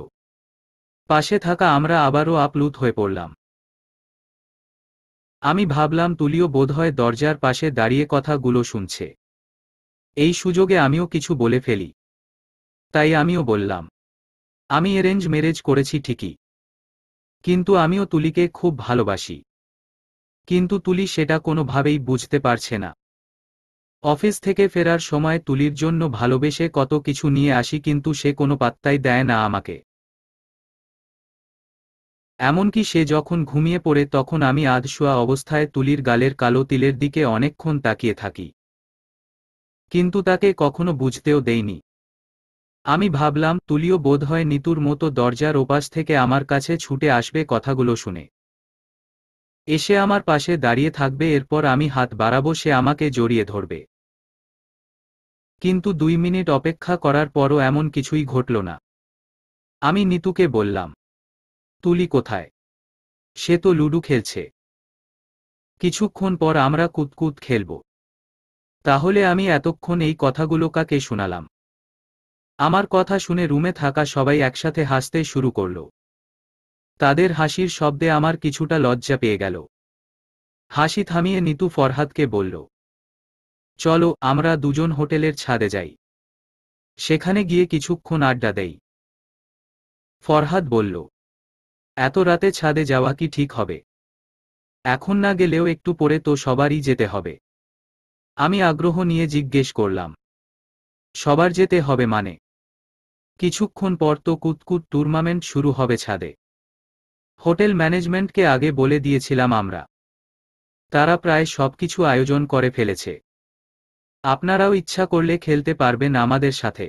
পাশে থাকা আমরা আবারও আপ্লুত হয়ে পড়লাম আমি ভাবলাম তুলিও বোধহয় দরজার পাশে দাঁড়িয়ে কথাগুলো শুনছে এই সুযোগে আমিও কিছু বলে ফেলি তাই আমিও বললাম আমি এরেঞ্জ ম্যারেজ করেছি ঠিকই কিন্তু আমিও তুলিকে খুব ভালোবাসি কিন্তু তুলি সেটা কোনোভাবেই বুঝতে পারছে না অফিস থেকে ফেরার সময় তুলির জন্য ভালোবেসে কত কিছু নিয়ে আসি কিন্তু সে কোনো পাত্তাই দেয় না আমাকে এমনকি সে যখন ঘুমিয়ে পড়ে তখন আমি আধশোয়া অবস্থায় তুলির গালের কালো তিলের দিকে অনেকক্ষণ তাকিয়ে থাকি কিন্তু তাকে কখনো বুঝতেও দেইনি আমি ভাবলাম তুলিও বোধহয় নিতুর মতো দরজার ওপাশ থেকে আমার কাছে ছুটে আসবে কথাগুলো শুনে এসে আমার পাশে দাঁড়িয়ে থাকবে এরপর আমি হাত বাড়াবো সে আমাকে জড়িয়ে ধরবে কিন্তু দুই মিনিট অপেক্ষা করার পরও এমন কিছুই ঘটল না আমি নিতুকে বললাম তুলি কোথায় সে তো লুডু খেলছে কিছুক্ষণ পর আমরা কুতকুত খেলব তাহলে আমি এতক্ষণ এই কথাগুলো কাকে শোনালাম আমার কথা শুনে রুমে থাকা সবাই একসাথে হাসতে শুরু করলো তাদের হাসির শব্দে আমার কিছুটা লজ্জা পেয়ে গেল হাসি থামিয়ে নিতু ফরহাদকে বলল চলো আমরা দুজন হোটেলের ছাদে যাই সেখানে গিয়ে কিছুক্ষণ আড্ডা দেই ফরহাদ বলল এত রাতে ছাদে যাওয়া কি ঠিক হবে এখন না গেলেও একটু পরে তো সবারই যেতে হবে আমি আগ্রহ নিয়ে জিজ্ঞেস করলাম সবার যেতে হবে মানে কিছুক্ষণ পর তো কুতকুত টুর্নামেন্ট শুরু হবে ছাদে হোটেল ম্যানেজমেন্টকে আগে বলে দিয়েছিলাম আমরা তারা প্রায় সবকিছু আয়োজন করে ফেলেছে আপনারাও ইচ্ছা করলে খেলতে পারবেন আমাদের সাথে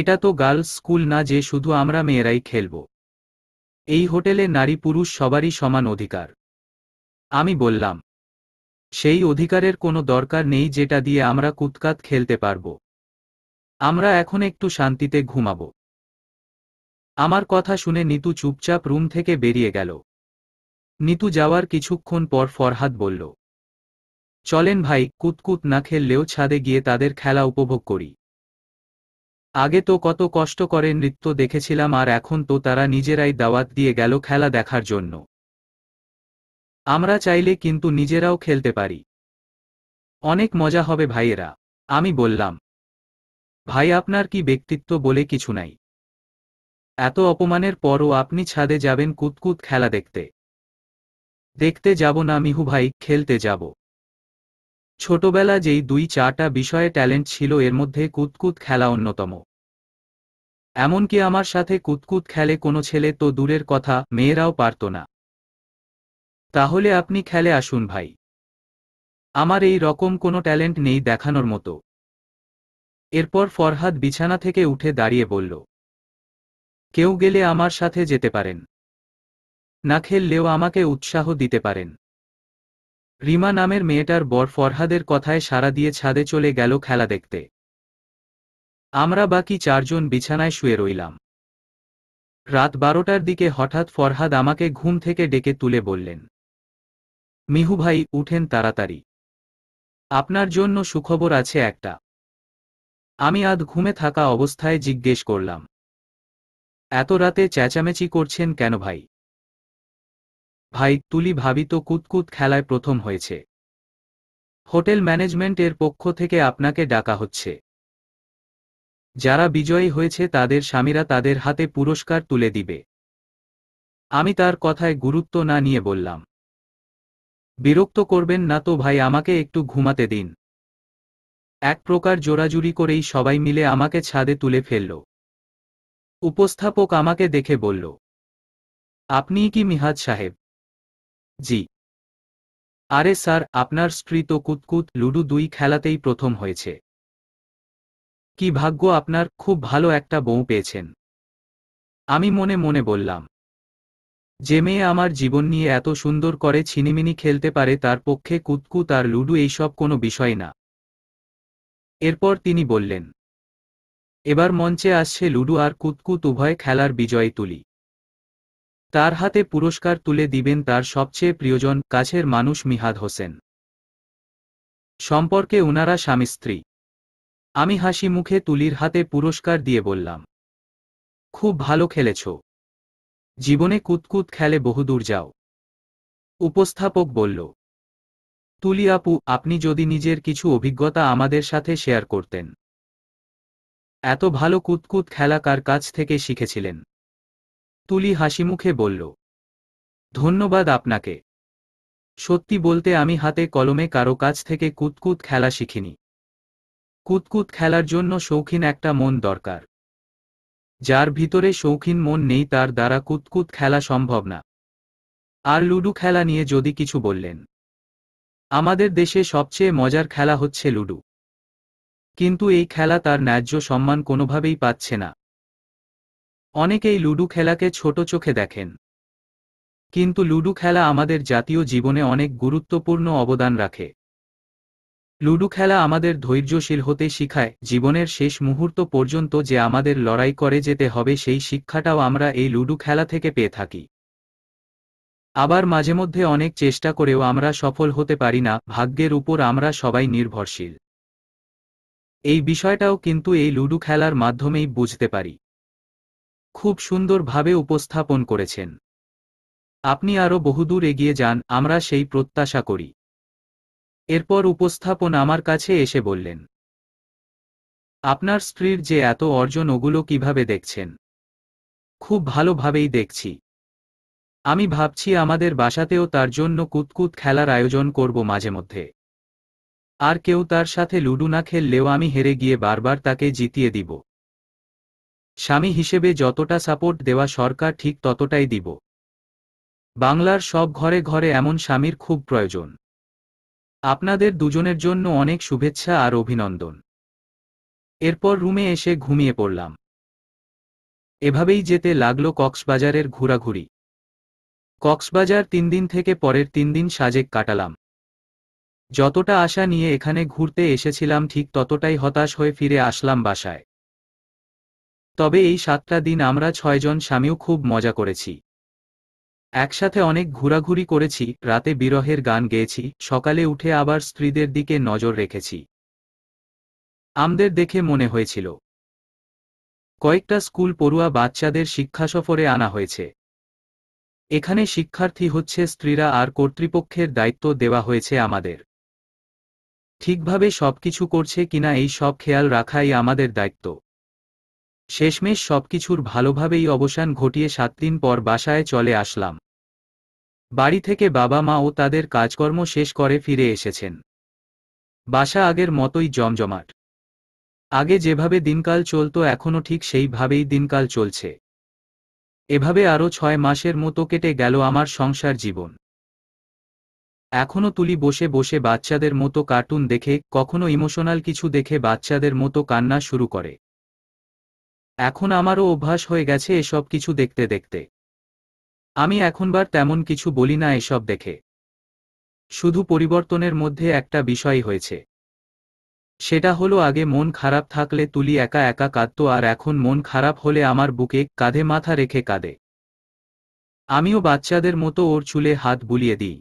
এটা তো গার্লস স্কুল না যে শুধু আমরা মেয়েরাই খেলব এই হোটেলে নারী পুরুষ সবারই সমান অধিকার আমি বললাম সেই অধিকারের কোনো দরকার নেই যেটা দিয়ে আমরা কুৎকাত খেলতে পারব আমরা এখন একটু শান্তিতে ঘুমাবো আমার কথা শুনে নিতু চুপচাপ রুম থেকে বেরিয়ে গেল নিতু যাওয়ার কিছুক্ষণ পর ফরহাদ বলল চলেন ভাই কুতকুত না খেললেও ছাদে গিয়ে তাদের খেলা উপভোগ করি আগে তো কত কষ্ট করে নৃত্য দেখেছিলাম আর এখন তো তারা নিজেরাই দাওয়াত দিয়ে গেল খেলা দেখার জন্য আমরা চাইলে কিন্তু নিজেরাও খেলতে পারি অনেক মজা হবে ভাইয়েরা আমি বললাম ভাই আপনার কি ব্যক্তিত্ব বলে কিছু নাই এত অপমানের পরও আপনি ছাদে যাবেন কুতকুত খেলা দেখতে দেখতে যাব না মিহু ভাই খেলতে যাব ছোটবেলা যেই দুই চারটা বিষয়ে ট্যালেন্ট ছিল এর মধ্যে কুতকুত খেলা অন্যতম এমনকি আমার সাথে কুতকুত খেলে কোনো ছেলে তো দূরের কথা মেয়েরাও পারত না তাহলে আপনি খেলে আসুন ভাই আমার এই রকম কোনো ট্যালেন্ট নেই দেখানোর মতো এরপর ফরহাদ বিছানা থেকে উঠে দাঁড়িয়ে বলল কেউ গেলে আমার সাথে যেতে পারেন না খেললেও আমাকে উৎসাহ দিতে পারেন রিমা নামের মেয়েটার বর ফরহাদের কথায় সাড়া দিয়ে ছাদে চলে গেল খেলা দেখতে আমরা বাকি চারজন বিছানায় শুয়ে রইলাম রাত বারোটার দিকে হঠাৎ ফরহাদ আমাকে ঘুম থেকে ডেকে তুলে বললেন মিহু ভাই উঠেন তাড়াতাড়ি আপনার জন্য সুখবর আছে একটা আমি আধ ঘুমে থাকা অবস্থায় জিজ্ঞেস করলাম এত রাতে চেঁচামেচি করছেন কেন ভাই ভাই তুলি ভাবিত কুতকুত খেলায় প্রথম হয়েছে হোটেল ম্যানেজমেন্টের পক্ষ থেকে আপনাকে ডাকা হচ্ছে যারা বিজয়ী হয়েছে তাদের স্বামীরা তাদের হাতে পুরস্কার তুলে দিবে আমি তার কথায় গুরুত্ব না নিয়ে বললাম বিরক্ত করবেন না তো ভাই আমাকে একটু ঘুমাতে দিন এক প্রকার জোরাজুরি করেই সবাই মিলে আমাকে ছাদে তুলে ফেলল উপস্থাপক আমাকে দেখে বলল আপনিই কি মিহাজ সাহেব জি আরে স্যার আপনার স্ত্রী তো কুতকুত লুডু দুই খেলাতেই প্রথম হয়েছে কি ভাগ্য আপনার খুব ভালো একটা বউ পেয়েছেন আমি মনে মনে বললাম যে মেয়ে আমার জীবন নিয়ে এত সুন্দর করে ছিনিমিনি খেলতে পারে তার পক্ষে কুতকুত আর লুডু এইসব কোনো বিষয় না এরপর তিনি বললেন এবার মঞ্চে আসছে লুডু আর কুতকুত উভয় খেলার বিজয় তুলি তার হাতে পুরস্কার তুলে দিবেন তার সবচেয়ে প্রিয়জন কাছের মানুষ মিহাদ হোসেন সম্পর্কে উনারা স্বামী স্ত্রী আমি হাসি মুখে তুলির হাতে পুরস্কার দিয়ে বললাম খুব ভালো খেলেছ জীবনে কুতকুত খেলে বহুদূর যাও উপস্থাপক বলল তুলি আপু আপনি যদি নিজের কিছু অভিজ্ঞতা আমাদের সাথে শেয়ার করতেন এত ভালো কুতকুত খেলা কার কাছ থেকে শিখেছিলেন তুলি হাসিমুখে বলল ধন্যবাদ আপনাকে সত্যি বলতে আমি হাতে কলমে কারো কাছ থেকে কুতকুত খেলা শিখিনি কুতকুত খেলার জন্য শৌখিন একটা মন দরকার যার ভিতরে শৌখিন মন নেই তার দ্বারা কুতকুত খেলা সম্ভব না আর লুডু খেলা নিয়ে যদি কিছু বললেন আমাদের দেশে সবচেয়ে মজার খেলা হচ্ছে লুডু কিন্তু এই খেলা তার ন্যায্য সম্মান কোনোভাবেই পাচ্ছে না অনেকেই লুডু খেলাকে ছোট চোখে দেখেন কিন্তু লুডু খেলা আমাদের জাতীয় জীবনে অনেক গুরুত্বপূর্ণ অবদান রাখে লুডু খেলা আমাদের ধৈর্যশীল হতে শিখায় জীবনের শেষ মুহূর্ত পর্যন্ত যে আমাদের লড়াই করে যেতে হবে সেই শিক্ষাটাও আমরা এই লুডু খেলা থেকে পেয়ে থাকি আবার মাঝে মধ্যে অনেক চেষ্টা করেও আমরা সফল হতে পারি না ভাগ্যের উপর আমরা সবাই নির্ভরশীল এই বিষয়টাও কিন্তু এই লুডু খেলার মাধ্যমেই বুঝতে পারি খুব সুন্দরভাবে উপস্থাপন করেছেন আপনি আরও বহুদূর এগিয়ে যান আমরা সেই প্রত্যাশা করি এরপর উপস্থাপন আমার কাছে এসে বললেন আপনার স্ত্রীর যে এত অর্জন ওগুলো কিভাবে দেখছেন খুব ভালোভাবেই দেখছি আমি ভাবছি আমাদের বাসাতেও তার জন্য কুতকুত খেলার আয়োজন করব মাঝে মধ্যে আর কেউ তার সাথে লুডু না খেললেও আমি হেরে গিয়ে বারবার তাকে জিতিয়ে দিব স্বামী হিসেবে যতটা সাপোর্ট দেওয়া সরকার ঠিক ততটাই দিব বাংলার সব ঘরে ঘরে এমন স্বামীর খুব প্রয়োজন আপনাদের দুজনের জন্য অনেক শুভেচ্ছা আর অভিনন্দন এরপর রুমে এসে ঘুমিয়ে পড়লাম এভাবেই যেতে লাগলো কক্সবাজারের ঘোরাঘুরি কক্সবাজার তিন দিন থেকে পরের তিন দিন সাজেক কাটালাম যতটা আশা নিয়ে এখানে ঘুরতে এসেছিলাম ঠিক ততটাই হতাশ হয়ে ফিরে আসলাম বাসায় তবে এই সাতটা দিন আমরা ছয়জন স্বামীও খুব মজা করেছি একসাথে অনেক ঘোরাঘুরি করেছি রাতে বিরহের গান গেয়েছি সকালে উঠে আবার স্ত্রীদের দিকে নজর রেখেছি আমদের দেখে মনে হয়েছিল কয়েকটা স্কুল পড়ুয়া বাচ্চাদের শিক্ষা সফরে আনা হয়েছে এখানে শিক্ষার্থী হচ্ছে স্ত্রীরা আর কর্তৃপক্ষের দায়িত্ব দেওয়া হয়েছে আমাদের ঠিকভাবে সবকিছু করছে কিনা এই সব খেয়াল রাখাই আমাদের দায়িত্ব শেষমেশ সবকিছুর ভালোভাবেই অবসান ঘটিয়ে সাত দিন পর বাসায় চলে আসলাম বাড়ি থেকে বাবা মা ও তাদের কাজকর্ম শেষ করে ফিরে এসেছেন বাসা আগের মতোই জমজমাট আগে যেভাবে দিনকাল চলত এখনও ঠিক সেইভাবেই দিনকাল চলছে এভাবে আরও ছয় মাসের মতো কেটে গেল আমার সংসার জীবন এখনও তুলি বসে বসে বাচ্চাদের মতো কার্টুন দেখে কখনো ইমোশনাল কিছু দেখে বাচ্চাদের মতো কান্না শুরু করে এখন আমারও অভ্যাস হয়ে গেছে এসব কিছু দেখতে দেখতে আমি এখনবার তেমন কিছু বলি না এসব দেখে শুধু পরিবর্তনের মধ্যে একটা বিষয় হয়েছে সেটা হলো আগে মন খারাপ থাকলে তুলি একা একা কাঁদত আর এখন মন খারাপ হলে আমার বুকে কাঁধে মাথা রেখে কাঁদে আমিও বাচ্চাদের মতো ওর চুলে হাত বুলিয়ে দিই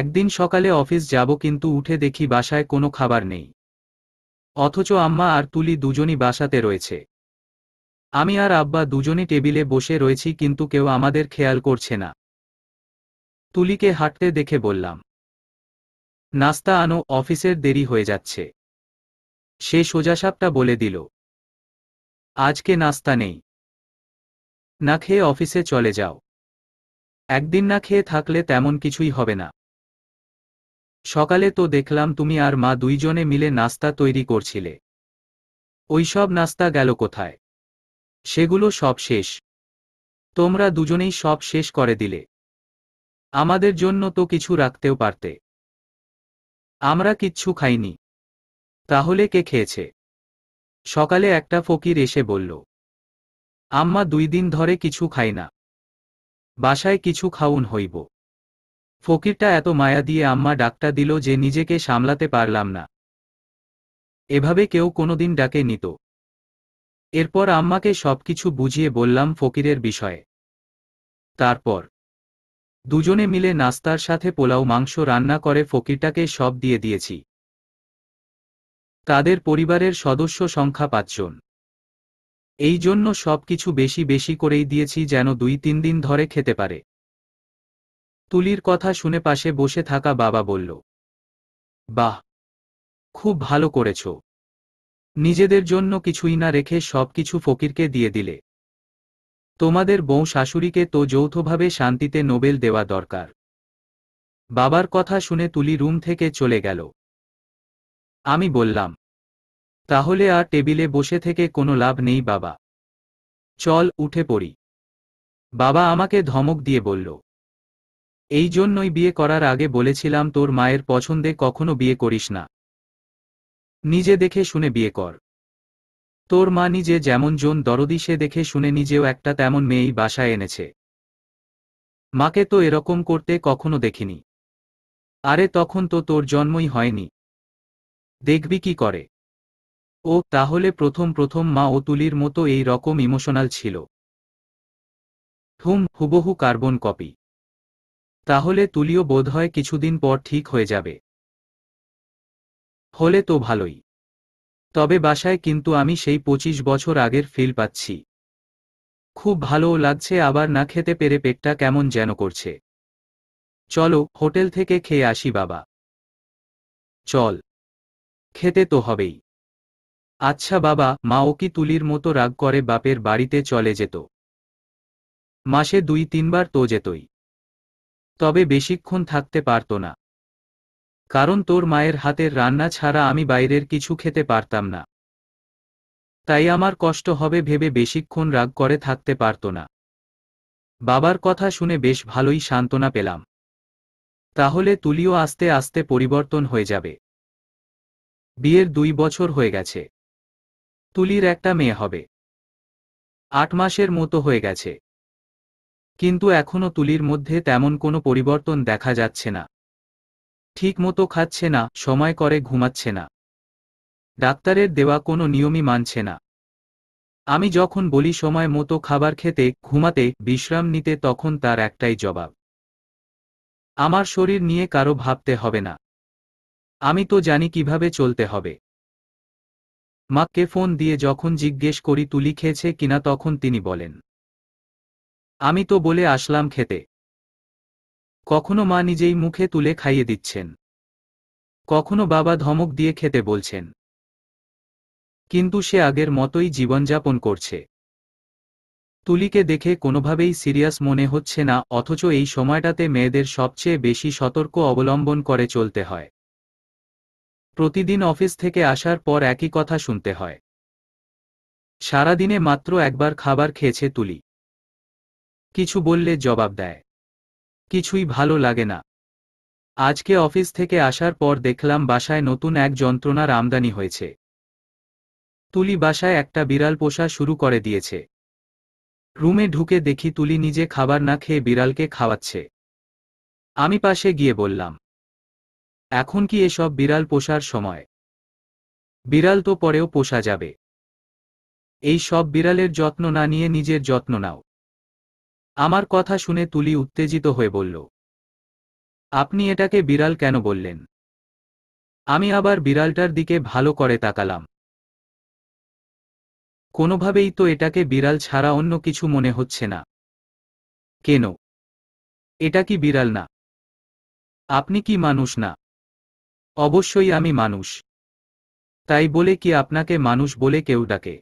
একদিন সকালে অফিস যাব কিন্তু উঠে দেখি বাসায় কোনো খাবার নেই অথচ আম্মা আর তুলি দুজনই বাসাতে রয়েছে আমি আর আব্বা দুজনই টেবিলে বসে রয়েছি কিন্তু কেউ আমাদের খেয়াল করছে না তুলিকে হাঁটতে দেখে বললাম নাস্তা আনো অফিসের দেরি হয়ে যাচ্ছে সে সোজাসাপটা বলে দিল আজকে নাস্তা নেই না খেয়ে অফিসে চলে যাও একদিন না খেয়ে থাকলে তেমন কিছুই হবে না সকালে তো দেখলাম তুমি আর মা দুইজনে মিলে নাস্তা তৈরি করছিলে ওইসব নাস্তা গেল কোথায় সেগুলো সব শেষ তোমরা দুজনেই সব শেষ করে দিলে আমাদের জন্য তো কিছু রাখতেও পারতে আমরা কিচ্ছু খাইনি তাহলে কে খেয়েছে সকালে একটা ফকির এসে বলল আম্মা দুই দিন ধরে কিছু খাই না বাসায় কিছু খাউন হইব ফকিরটা এত মায়া দিয়ে আম্মা ডাকটা দিল যে নিজেকে সামলাতে পারলাম না এভাবে কেউ কোনোদিন ডাকে নিত এরপর আম্মাকে সবকিছু বুঝিয়ে বললাম ফকিরের বিষয়ে তারপর দুজনে মিলে নাস্তার সাথে পোলাও মাংস রান্না করে ফকিরটাকে সব দিয়ে দিয়েছি তাদের পরিবারের সদস্য সংখ্যা পাঁচজন এই জন্য সব কিছু বেশি বেশি করেই দিয়েছি যেন দুই তিন দিন ধরে খেতে পারে তুলির কথা শুনে পাশে বসে থাকা বাবা বলল বাহ খুব ভালো করেছ নিজেদের জন্য কিছুই না রেখে সব কিছু ফকিরকে দিয়ে দিলে তোমাদের বউ শাশুড়িকে তো যৌথভাবে শান্তিতে নোবেল দেওয়া দরকার বাবার কথা শুনে তুলি রুম থেকে চলে গেল আমি বললাম তাহলে আর টেবিলে বসে থেকে কোনো লাভ নেই বাবা চল উঠে পড়ি বাবা আমাকে ধমক দিয়ে বলল এই জন্যই বিয়ে করার আগে বলেছিলাম তোর মায়ের পছন্দে কখনো বিয়ে করিস না নিজে দেখে শুনে বিয়ে কর তোর মা নিজে যেমন জন দরদি সে দেখে শুনে নিজেও একটা তেমন মেয়েই বাসায় এনেছে মাকে তো এরকম করতে কখনো দেখিনি আরে তখন তো তোর জন্মই হয়নি দেখবি কি করে ও তাহলে প্রথম প্রথম মা ও তুলির মতো এই রকম ইমোশনাল ছিল হুম হুবহু কার্বন কপি তাহলে তুলিও বোধহয় কিছুদিন পর ঠিক হয়ে যাবে হলে তো ভালোই তবে বাসায় কিন্তু আমি সেই পঁচিশ বছর আগের ফিল পাচ্ছি খুব ভালোও লাগছে আবার না খেতে পেরে পেটটা কেমন যেন করছে চলো হোটেল থেকে খেয়ে আসি বাবা চল খেতে তো হবেই আচ্ছা বাবা মা ও কি তুলির মতো রাগ করে বাপের বাড়িতে চলে যেত মাসে দুই তিনবার তো যেতই তবে বেশিক্ষণ থাকতে পারত না কারণ তোর মায়ের হাতের রান্না ছাড়া আমি বাইরের কিছু খেতে পারতাম না তাই আমার কষ্ট হবে ভেবে বেশিক্ষণ রাগ করে থাকতে পারত না বাবার কথা শুনে বেশ ভালোই সান্ত্বনা পেলাম তাহলে তুলিও আস্তে আস্তে পরিবর্তন হয়ে যাবে বিয়ের দুই বছর হয়ে গেছে তুলির একটা মেয়ে হবে আট মাসের মতো হয়ে গেছে কিন্তু এখনও তুলির মধ্যে তেমন কোনো পরিবর্তন দেখা যাচ্ছে না ঠিকমতো খাচ্ছে না সময় করে ঘুমাচ্ছে না ডাক্তারের দেওয়া কোনো নিয়মই মানছে না আমি যখন বলি সময় মতো খাবার খেতে ঘুমাতে বিশ্রাম নিতে তখন তার একটাই জবাব আমার শরীর নিয়ে কারো ভাবতে হবে না আমি তো জানি কিভাবে চলতে হবে মাকে ফোন দিয়ে যখন জিজ্ঞেস করি তুলি খেয়েছে কিনা তখন তিনি বলেন আমি তো বলে আসলাম খেতে কখনো মা নিজেই মুখে তুলে খাইয়ে দিচ্ছেন কখনো বাবা ধমক দিয়ে খেতে বলছেন কিন্তু সে আগের মতোই জীবনযাপন করছে তুলিকে দেখে কোনোভাবেই সিরিয়াস মনে হচ্ছে না অথচ এই সময়টাতে মেয়েদের সবচেয়ে বেশি সতর্ক অবলম্বন করে চলতে হয় প্রতিদিন অফিস থেকে আসার পর একই কথা শুনতে হয় সারাদিনে মাত্র একবার খাবার খেয়েছে তুলি কিছু বললে জবাব দেয় কিছুই ভালো লাগে না আজকে অফিস থেকে আসার পর দেখলাম বাসায় নতুন এক যন্ত্রণার আমদানি হয়েছে তুলি বাসায় একটা বিড়াল পোষা শুরু করে দিয়েছে রুমে ঢুকে দেখি তুলি নিজে খাবার না খেয়ে বিড়ালকে খাওয়াচ্ছে আমি পাশে গিয়ে বললাম এখন কি এসব বিড়াল পোষার সময় বিড়াল তো পরেও পোষা যাবে এই সব বিড়ালের যত্ন না নিয়ে নিজের যত্ন নাও আমার কথা শুনে তুলি উত্তেজিত হয়ে বলল আপনি এটাকে বিড়াল কেন বললেন আমি আবার বিড়ালটার দিকে ভালো করে তাকালাম কোনোভাবেই তো এটাকে বিড়াল ছাড়া অন্য কিছু মনে হচ্ছে না কেন এটা কি বিড়াল না আপনি কি মানুষ না অবশ্যই আমি মানুষ তাই বলে কি আপনাকে মানুষ বলে কেউ ডাকে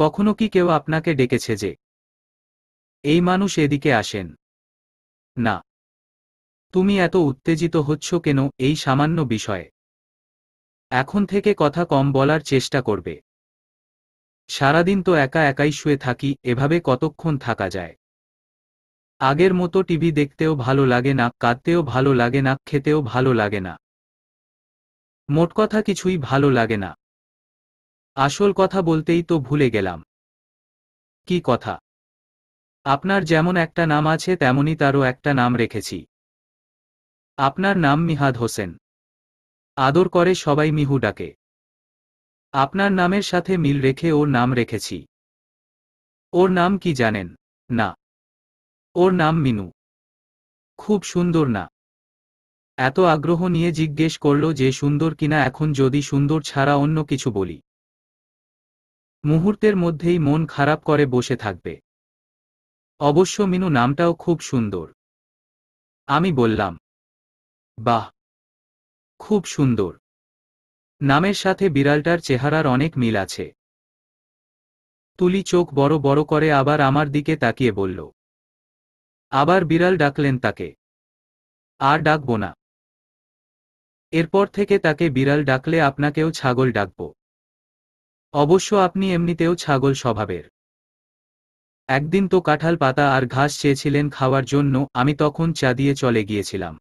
কখনো কি কেউ আপনাকে ডেকেছে যে এই মানুষ এদিকে আসেন না তুমি এত উত্তেজিত হচ্ছ কেন এই সামান্য বিষয়ে এখন থেকে কথা কম বলার চেষ্টা করবে সারাদিন তো একা একাই শুয়ে থাকি এভাবে কতক্ষণ থাকা যায় আগের মতো টিভি দেখতেও ভালো লাগে না কাঁদতেও ভালো লাগে না খেতেও ভালো লাগে না মোট কথা কিছুই ভালো লাগে না আসল কথা বলতেই তো ভুলে গেলাম কি কথা আপনার যেমন একটা নাম আছে তেমনি তারও একটা নাম রেখেছি আপনার নাম মিহাদ হোসেন আদর করে সবাই মিহু ডাকে আপনার নামের সাথে মিল রেখে ওর নাম রেখেছি ওর নাম কি জানেন না ওর নাম মিনু খুব সুন্দর না এত আগ্রহ নিয়ে জিজ্ঞেস করল যে সুন্দর কিনা এখন যদি সুন্দর ছাড়া অন্য কিছু বলি মুহূর্তের মধ্যেই মন খারাপ করে বসে থাকবে অবশ্য মিনু নামটাও খুব সুন্দর আমি বললাম বাহ খুব সুন্দর নামের সাথে বিড়ালটার চেহারার অনেক মিল আছে তুলি চোখ বড় বড় করে আবার আমার দিকে তাকিয়ে বলল আবার বিড়াল ডাকলেন তাকে আর ডাকব না এরপর থেকে তাকে বিড়াল ডাকলে আপনাকেও ছাগল ডাকব অবশ্য আপনি এমনিতেও ছাগল স্বভাবের একদিন তো কাঁঠাল পাতা আর ঘাস চেয়েছিলেন খাওয়ার জন্য আমি তখন চা দিয়ে চলে গিয়েছিলাম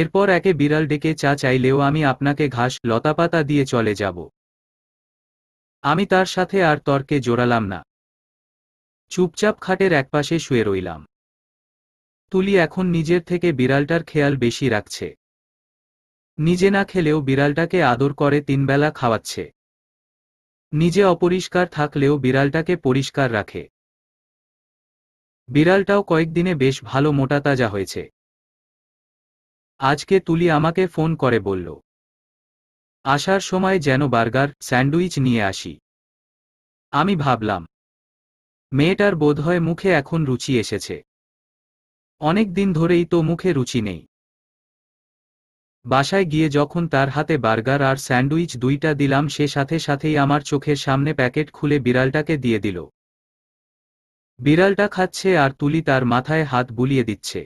এরপর একে বিড়াল ডেকে চা চাইলেও আমি আপনাকে ঘাস লতাপাতা দিয়ে চলে যাব আমি তার সাথে আর তর্কে জোরালাম না চুপচাপ খাটের একপাশে শুয়ে রইলাম তুলি এখন নিজের থেকে বিড়ালটার খেয়াল বেশি রাখছে নিজে না খেলেও বিড়ালটাকে আদর করে তিনবেলা খাওয়াচ্ছে নিজে অপরিষ্কার থাকলেও বিড়ালটাকে পরিষ্কার রাখে বিড়ালটাও কয়েকদিনে বেশ ভালো মোটা তাজা হয়েছে আজকে তুলি আমাকে ফোন করে বলল আসার সময় যেন বার্গার স্যান্ডউইচ নিয়ে আসি আমি ভাবলাম মেয়েটার বোধহয় মুখে এখন রুচি এসেছে অনেক দিন ধরেই তো মুখে রুচি নেই বাসায় গিয়ে যখন তার হাতে বার্গার আর স্যান্ডউইচ দুইটা দিলাম সে সাথে সাথেই আমার চোখের সামনে প্যাকেট খুলে বিড়ালটাকে দিয়ে দিল বিড়ালটা খাচ্ছে আর তুলি তার মাথায় হাত বুলিয়ে দিচ্ছে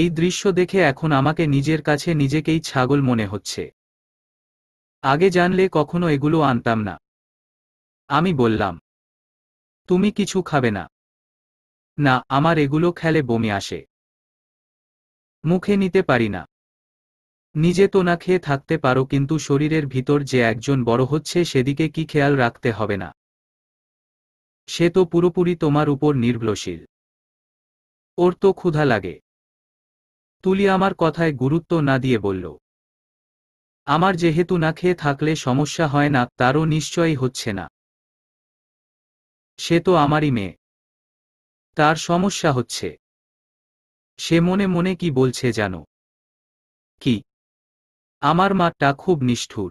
এই দৃশ্য দেখে এখন আমাকে নিজের কাছে নিজেকেই ছাগল মনে হচ্ছে আগে জানলে কখনো এগুলো আনতাম না আমি বললাম তুমি কিছু খাবে না না আমার এগুলো খেলে বমি আসে মুখে নিতে পারি না নিজে তো না খেয়ে থাকতে পারো কিন্তু শরীরের ভিতর যে একজন বড় হচ্ছে সেদিকে কি খেয়াল রাখতে হবে না সে তো পুরোপুরি তোমার উপর নির্ভরশীল ওর তো ক্ষুধা লাগে তুলি আমার কথায় গুরুত্ব না দিয়ে বলল আমার যেহেতু না খেয়ে থাকলে সমস্যা হয় না তারও নিশ্চয়ই হচ্ছে না সে তো আমারই মেয়ে তার সমস্যা হচ্ছে সে মনে মনে কি বলছে জানো কি আমার মাটা খুব নিষ্ঠুর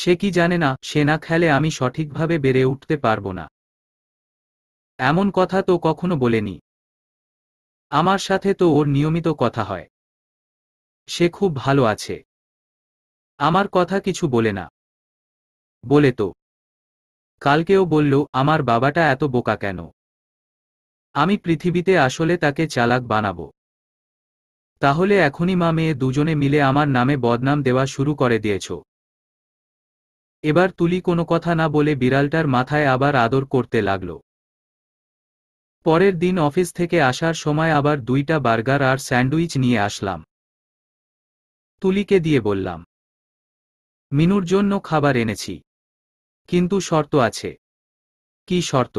সে কি জানে না সে না খেলে আমি সঠিকভাবে বেড়ে উঠতে পারবো না এমন কথা তো কখনো বলেনি আমার সাথে তো ওর নিয়মিত কথা হয় সে খুব ভালো আছে আমার কথা কিছু বলে না বলে তো কালকেও বলল আমার বাবাটা এত বোকা কেন আমি পৃথিবীতে আসলে তাকে চালাক বানাবো তাহলে এখনই মা মেয়ে দুজনে মিলে আমার নামে বদনাম দেওয়া শুরু করে দিয়েছ এবার তুলি কোনো কথা না বলে বিড়ালটার মাথায় আবার আদর করতে লাগল পরের দিন অফিস থেকে আসার সময় আবার দুইটা বার্গার আর স্যান্ডউইচ নিয়ে আসলাম তুলিকে দিয়ে বললাম মিনুর জন্য খাবার এনেছি কিন্তু শর্ত আছে কি শর্ত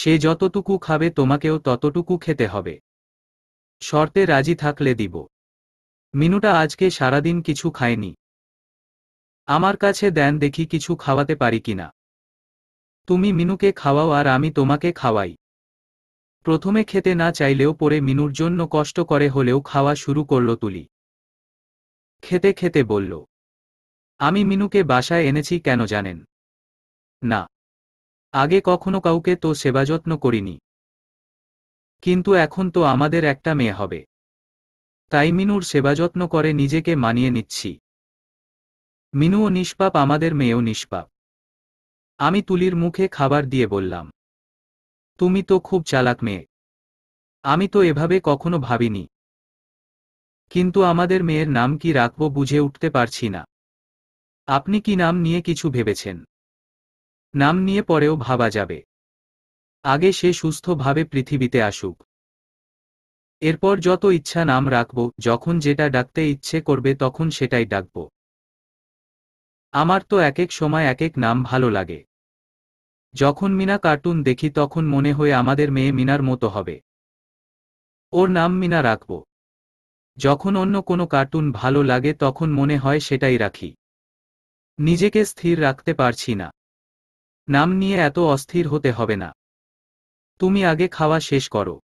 সে যতটুকু খাবে তোমাকেও ততটুকু খেতে হবে শর্তে রাজি থাকলে দিব মিনুটা আজকে সারাদিন কিছু খায়নি আমার কাছে দেন দেখি কিছু খাওয়াতে পারি কিনা তুমি মিনুকে খাওয়াও আর আমি তোমাকে খাওয়াই প্রথমে খেতে না চাইলেও পরে মিনুর জন্য কষ্ট করে হলেও খাওয়া শুরু করল তুলি খেতে খেতে বলল আমি মিনুকে বাসায় এনেছি কেন জানেন না আগে কখনো কাউকে তো সেবাযত্ন করিনি কিন্তু এখন তো আমাদের একটা মেয়ে হবে তাই মিনুর সেবাযত্ন করে নিজেকে মানিয়ে নিচ্ছি মিনুও নিষ্পাপ আমাদের মেয়েও নিষ্পাপ আমি তুলির মুখে খাবার দিয়ে বললাম তুমি তো খুব চালাক মেয়ে আমি তো এভাবে কখনো ভাবিনি কিন্তু আমাদের মেয়ের নাম কি রাখবো বুঝে উঠতে পারছি না আপনি কি নাম নিয়ে কিছু ভেবেছেন নাম নিয়ে পরেও ভাবা যাবে আগে সে সুস্থভাবে পৃথিবীতে আসুক এরপর যত ইচ্ছা নাম রাখব যখন যেটা ডাকতে ইচ্ছে করবে তখন সেটাই ডাকব আমার তো এক এক সময় এক এক নাম ভালো লাগে যখন মিনা কার্টুন দেখি তখন মনে হয় আমাদের মেয়ে মিনার মতো হবে ওর নাম মিনা রাখব যখন অন্য কোনো কার্টুন ভালো লাগে তখন মনে হয় সেটাই রাখি নিজেকে স্থির রাখতে পারছি না নাম নিয়ে এত অস্থির হতে হবে না তুমি আগে খাওয়া শেষ করো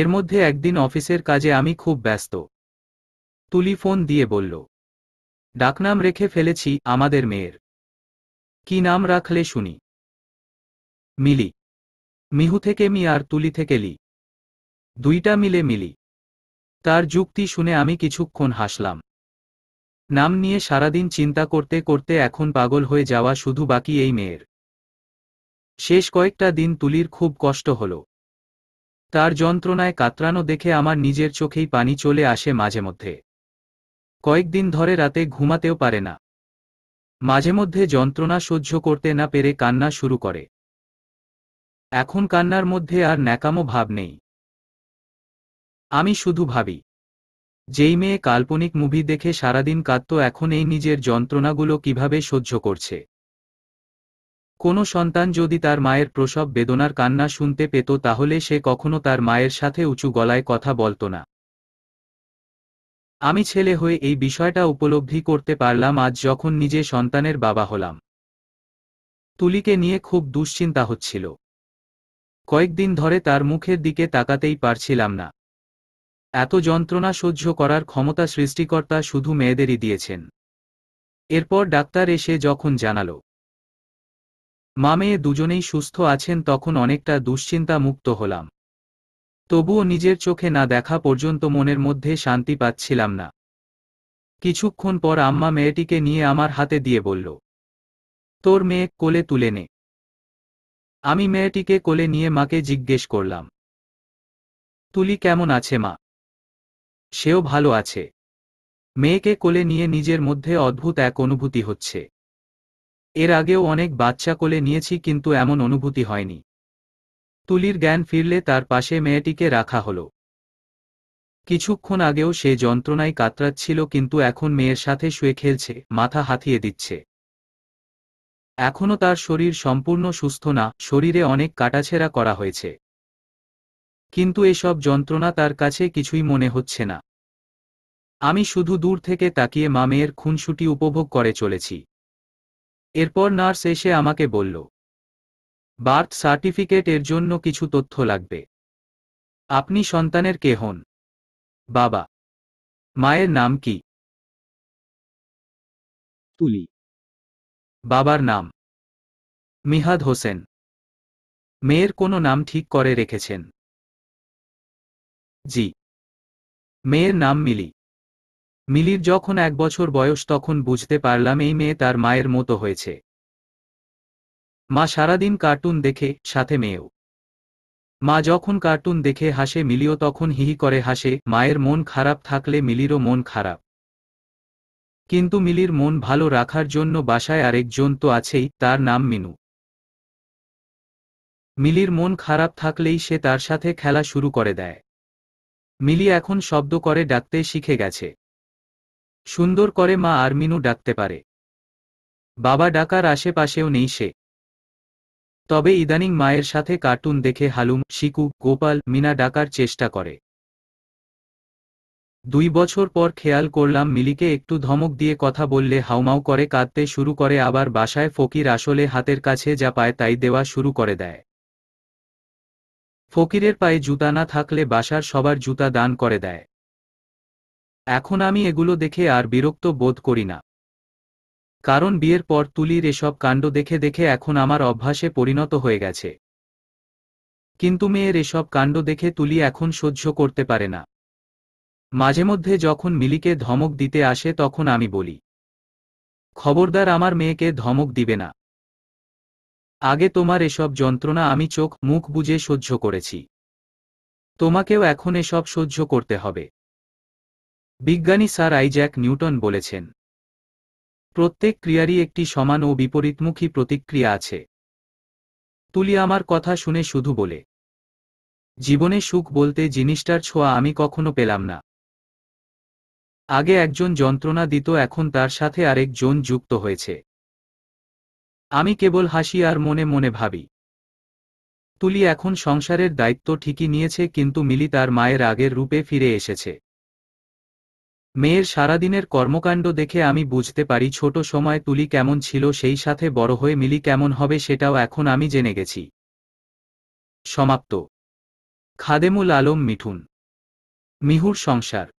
এর মধ্যে একদিন অফিসের কাজে আমি খুব ব্যস্ত তুলি ফোন দিয়ে বলল ডাকনাম রেখে ফেলেছি আমাদের মেয়ের কি নাম রাখলে শুনি মিলি মিহু থেকে মি আর তুলি থেকে লি দুইটা মিলে মিলি তার যুক্তি শুনে আমি কিছুক্ষণ হাসলাম নাম নিয়ে সারাদিন চিন্তা করতে করতে এখন পাগল হয়ে যাওয়া শুধু বাকি এই মেয়ের শেষ কয়েকটা দিন তুলির খুব কষ্ট হল তার যন্ত্রণায় কাতরানো দেখে আমার নিজের চোখেই পানি চলে আসে মাঝে মধ্যে কয়েকদিন ধরে রাতে ঘুমাতেও পারে না মাঝে মধ্যে যন্ত্রণা সহ্য করতে না পেরে কান্না শুরু করে এখন কান্নার মধ্যে আর ন্যাকামো ভাব নেই আমি শুধু ভাবি যেই মেয়ে কাল্পনিক মুভি দেখে সারাদিন কাঁদত এখন এই নিজের যন্ত্রণাগুলো কিভাবে সহ্য করছে কোনো সন্তান যদি তার মায়ের প্রসব বেদনার কান্না শুনতে পেত তাহলে সে কখনো তার মায়ের সাথে উঁচু গলায় কথা বলত না আমি ছেলে হয়ে এই বিষয়টা উপলব্ধি করতে পারলাম আজ যখন নিজে সন্তানের বাবা হলাম তুলিকে নিয়ে খুব দুশ্চিন্তা হচ্ছিল কয়েকদিন ধরে তার মুখের দিকে তাকাতেই পারছিলাম না এত যন্ত্রণা সহ্য করার ক্ষমতা সৃষ্টিকর্তা শুধু মেয়েদেরই দিয়েছেন এরপর ডাক্তার এসে যখন জানালো মা মেয়ে দুজনেই সুস্থ আছেন তখন অনেকটা দুশ্চিন্তা মুক্ত হলাম তবুও নিজের চোখে না দেখা পর্যন্ত মনের মধ্যে শান্তি পাচ্ছিলাম না কিছুক্ষণ পর আম্মা মেয়েটিকে নিয়ে আমার হাতে দিয়ে বলল তোর মেয়ে কোলে তুলে নে আমি মেয়েটিকে কোলে নিয়ে মাকে জিজ্ঞেস করলাম তুলি কেমন আছে মা সেও ভালো আছে মেয়েকে কোলে নিয়ে নিজের মধ্যে অদ্ভুত এক অনুভূতি হচ্ছে এর আগেও অনেক বাচ্চা কোলে নিয়েছি কিন্তু এমন অনুভূতি হয়নি তুলির জ্ঞান ফিরলে তার পাশে মেয়েটিকে রাখা হল কিছুক্ষণ আগেও সে যন্ত্রণায় কাতরাচ্ছিল কিন্তু এখন মেয়ের সাথে শুয়ে খেলছে মাথা হাতিয়ে দিচ্ছে এখনও তার শরীর সম্পূর্ণ সুস্থ না শরীরে অনেক কাটাছেড়া করা হয়েছে কিন্তু এসব যন্ত্রণা তার কাছে কিছুই মনে হচ্ছে না আমি শুধু দূর থেকে তাকিয়ে মা মেয়ের খুনসুটি উপভোগ করে চলেছি এরপর নার্স এসে আমাকে বলল বার্থ সার্টিফিকেট এর জন্য কিছু তথ্য লাগবে আপনি সন্তানের কে হন বাবা মায়ের নাম কি তুলি বাবার নাম মিহাদ হোসেন মেয়ের কোনো নাম ঠিক করে রেখেছেন জি মেয়ের নাম মিলি মিলির যখন এক বছর বয়স তখন বুঝতে পারলাম এই মেয়ে তার মায়ের মতো হয়েছে মা সারাদিন কার্টুন দেখে সাথে মেয়েও মা যখন কার্টুন দেখে হাসে মিলিও তখন হিহি করে হাসে মায়ের মন খারাপ থাকলে মিলিরও মন খারাপ কিন্তু মিলির মন ভালো রাখার জন্য বাসায় আরেকজন তো আছেই তার নাম মিনু মিলির মন খারাপ থাকলেই সে তার সাথে খেলা শুরু করে দেয় মিলি এখন শব্দ করে ডাকতে শিখে গেছে সুন্দর করে মা আর মিনু ডাকতে পারে বাবা ডাকার আশেপাশেও নেই সে তবে ইদানিং মায়ের সাথে কার্টুন দেখে হালুম শিকু গোপাল মিনা ডাকার চেষ্টা করে দুই বছর পর খেয়াল করলাম মিলিকে একটু ধমক দিয়ে কথা বললে হাউমাউ করে কাঁদতে শুরু করে আবার বাসায় ফকির আসলে হাতের কাছে যা পায় তাই দেওয়া শুরু করে দেয় ফকিরের পায়ে জুতা না থাকলে বাসার সবার জুতা দান করে দেয় এখন আমি এগুলো দেখে আর বিরক্ত বোধ করি না কারণ বিয়ের পর তুলির এসব কাণ্ড দেখে দেখে এখন আমার অভ্যাসে পরিণত হয়ে গেছে কিন্তু মেয়ের এসব কাণ্ড দেখে তুলি এখন সহ্য করতে পারে না মাঝে মধ্যে যখন মিলিকে ধমক দিতে আসে তখন আমি বলি খবরদার আমার মেয়েকে ধমক দিবে না আগে তোমার এসব যন্ত্রণা আমি চোখ মুখ বুঝে সহ্য করেছি তোমাকেও এখন এসব সহ্য করতে হবে বিজ্ঞানী স্যার আইজ্যাক নিউটন বলেছেন প্রত্যেক ক্রিয়ারই একটি সমান ও বিপরীতমুখী প্রতিক্রিয়া আছে তুলি আমার কথা শুনে শুধু বলে জীবনে সুখ বলতে জিনিসটার ছোঁয়া আমি কখনো পেলাম না আগে একজন যন্ত্রণা দিত এখন তার সাথে আরেকজন যুক্ত হয়েছে আমি কেবল হাসি আর মনে মনে ভাবি তুলি এখন সংসারের দায়িত্ব ঠিকই নিয়েছে কিন্তু মিলি তার মায়ের আগের রূপে ফিরে এসেছে মেয়ের সারাদিনের কর্মকাণ্ড দেখে আমি বুঝতে পারি ছোট সময় তুলি কেমন ছিল সেই সাথে বড় হয়ে মিলি কেমন হবে সেটাও এখন আমি জেনে গেছি সমাপ্ত খাদেমুল আলম মিঠুন মিহুর সংসার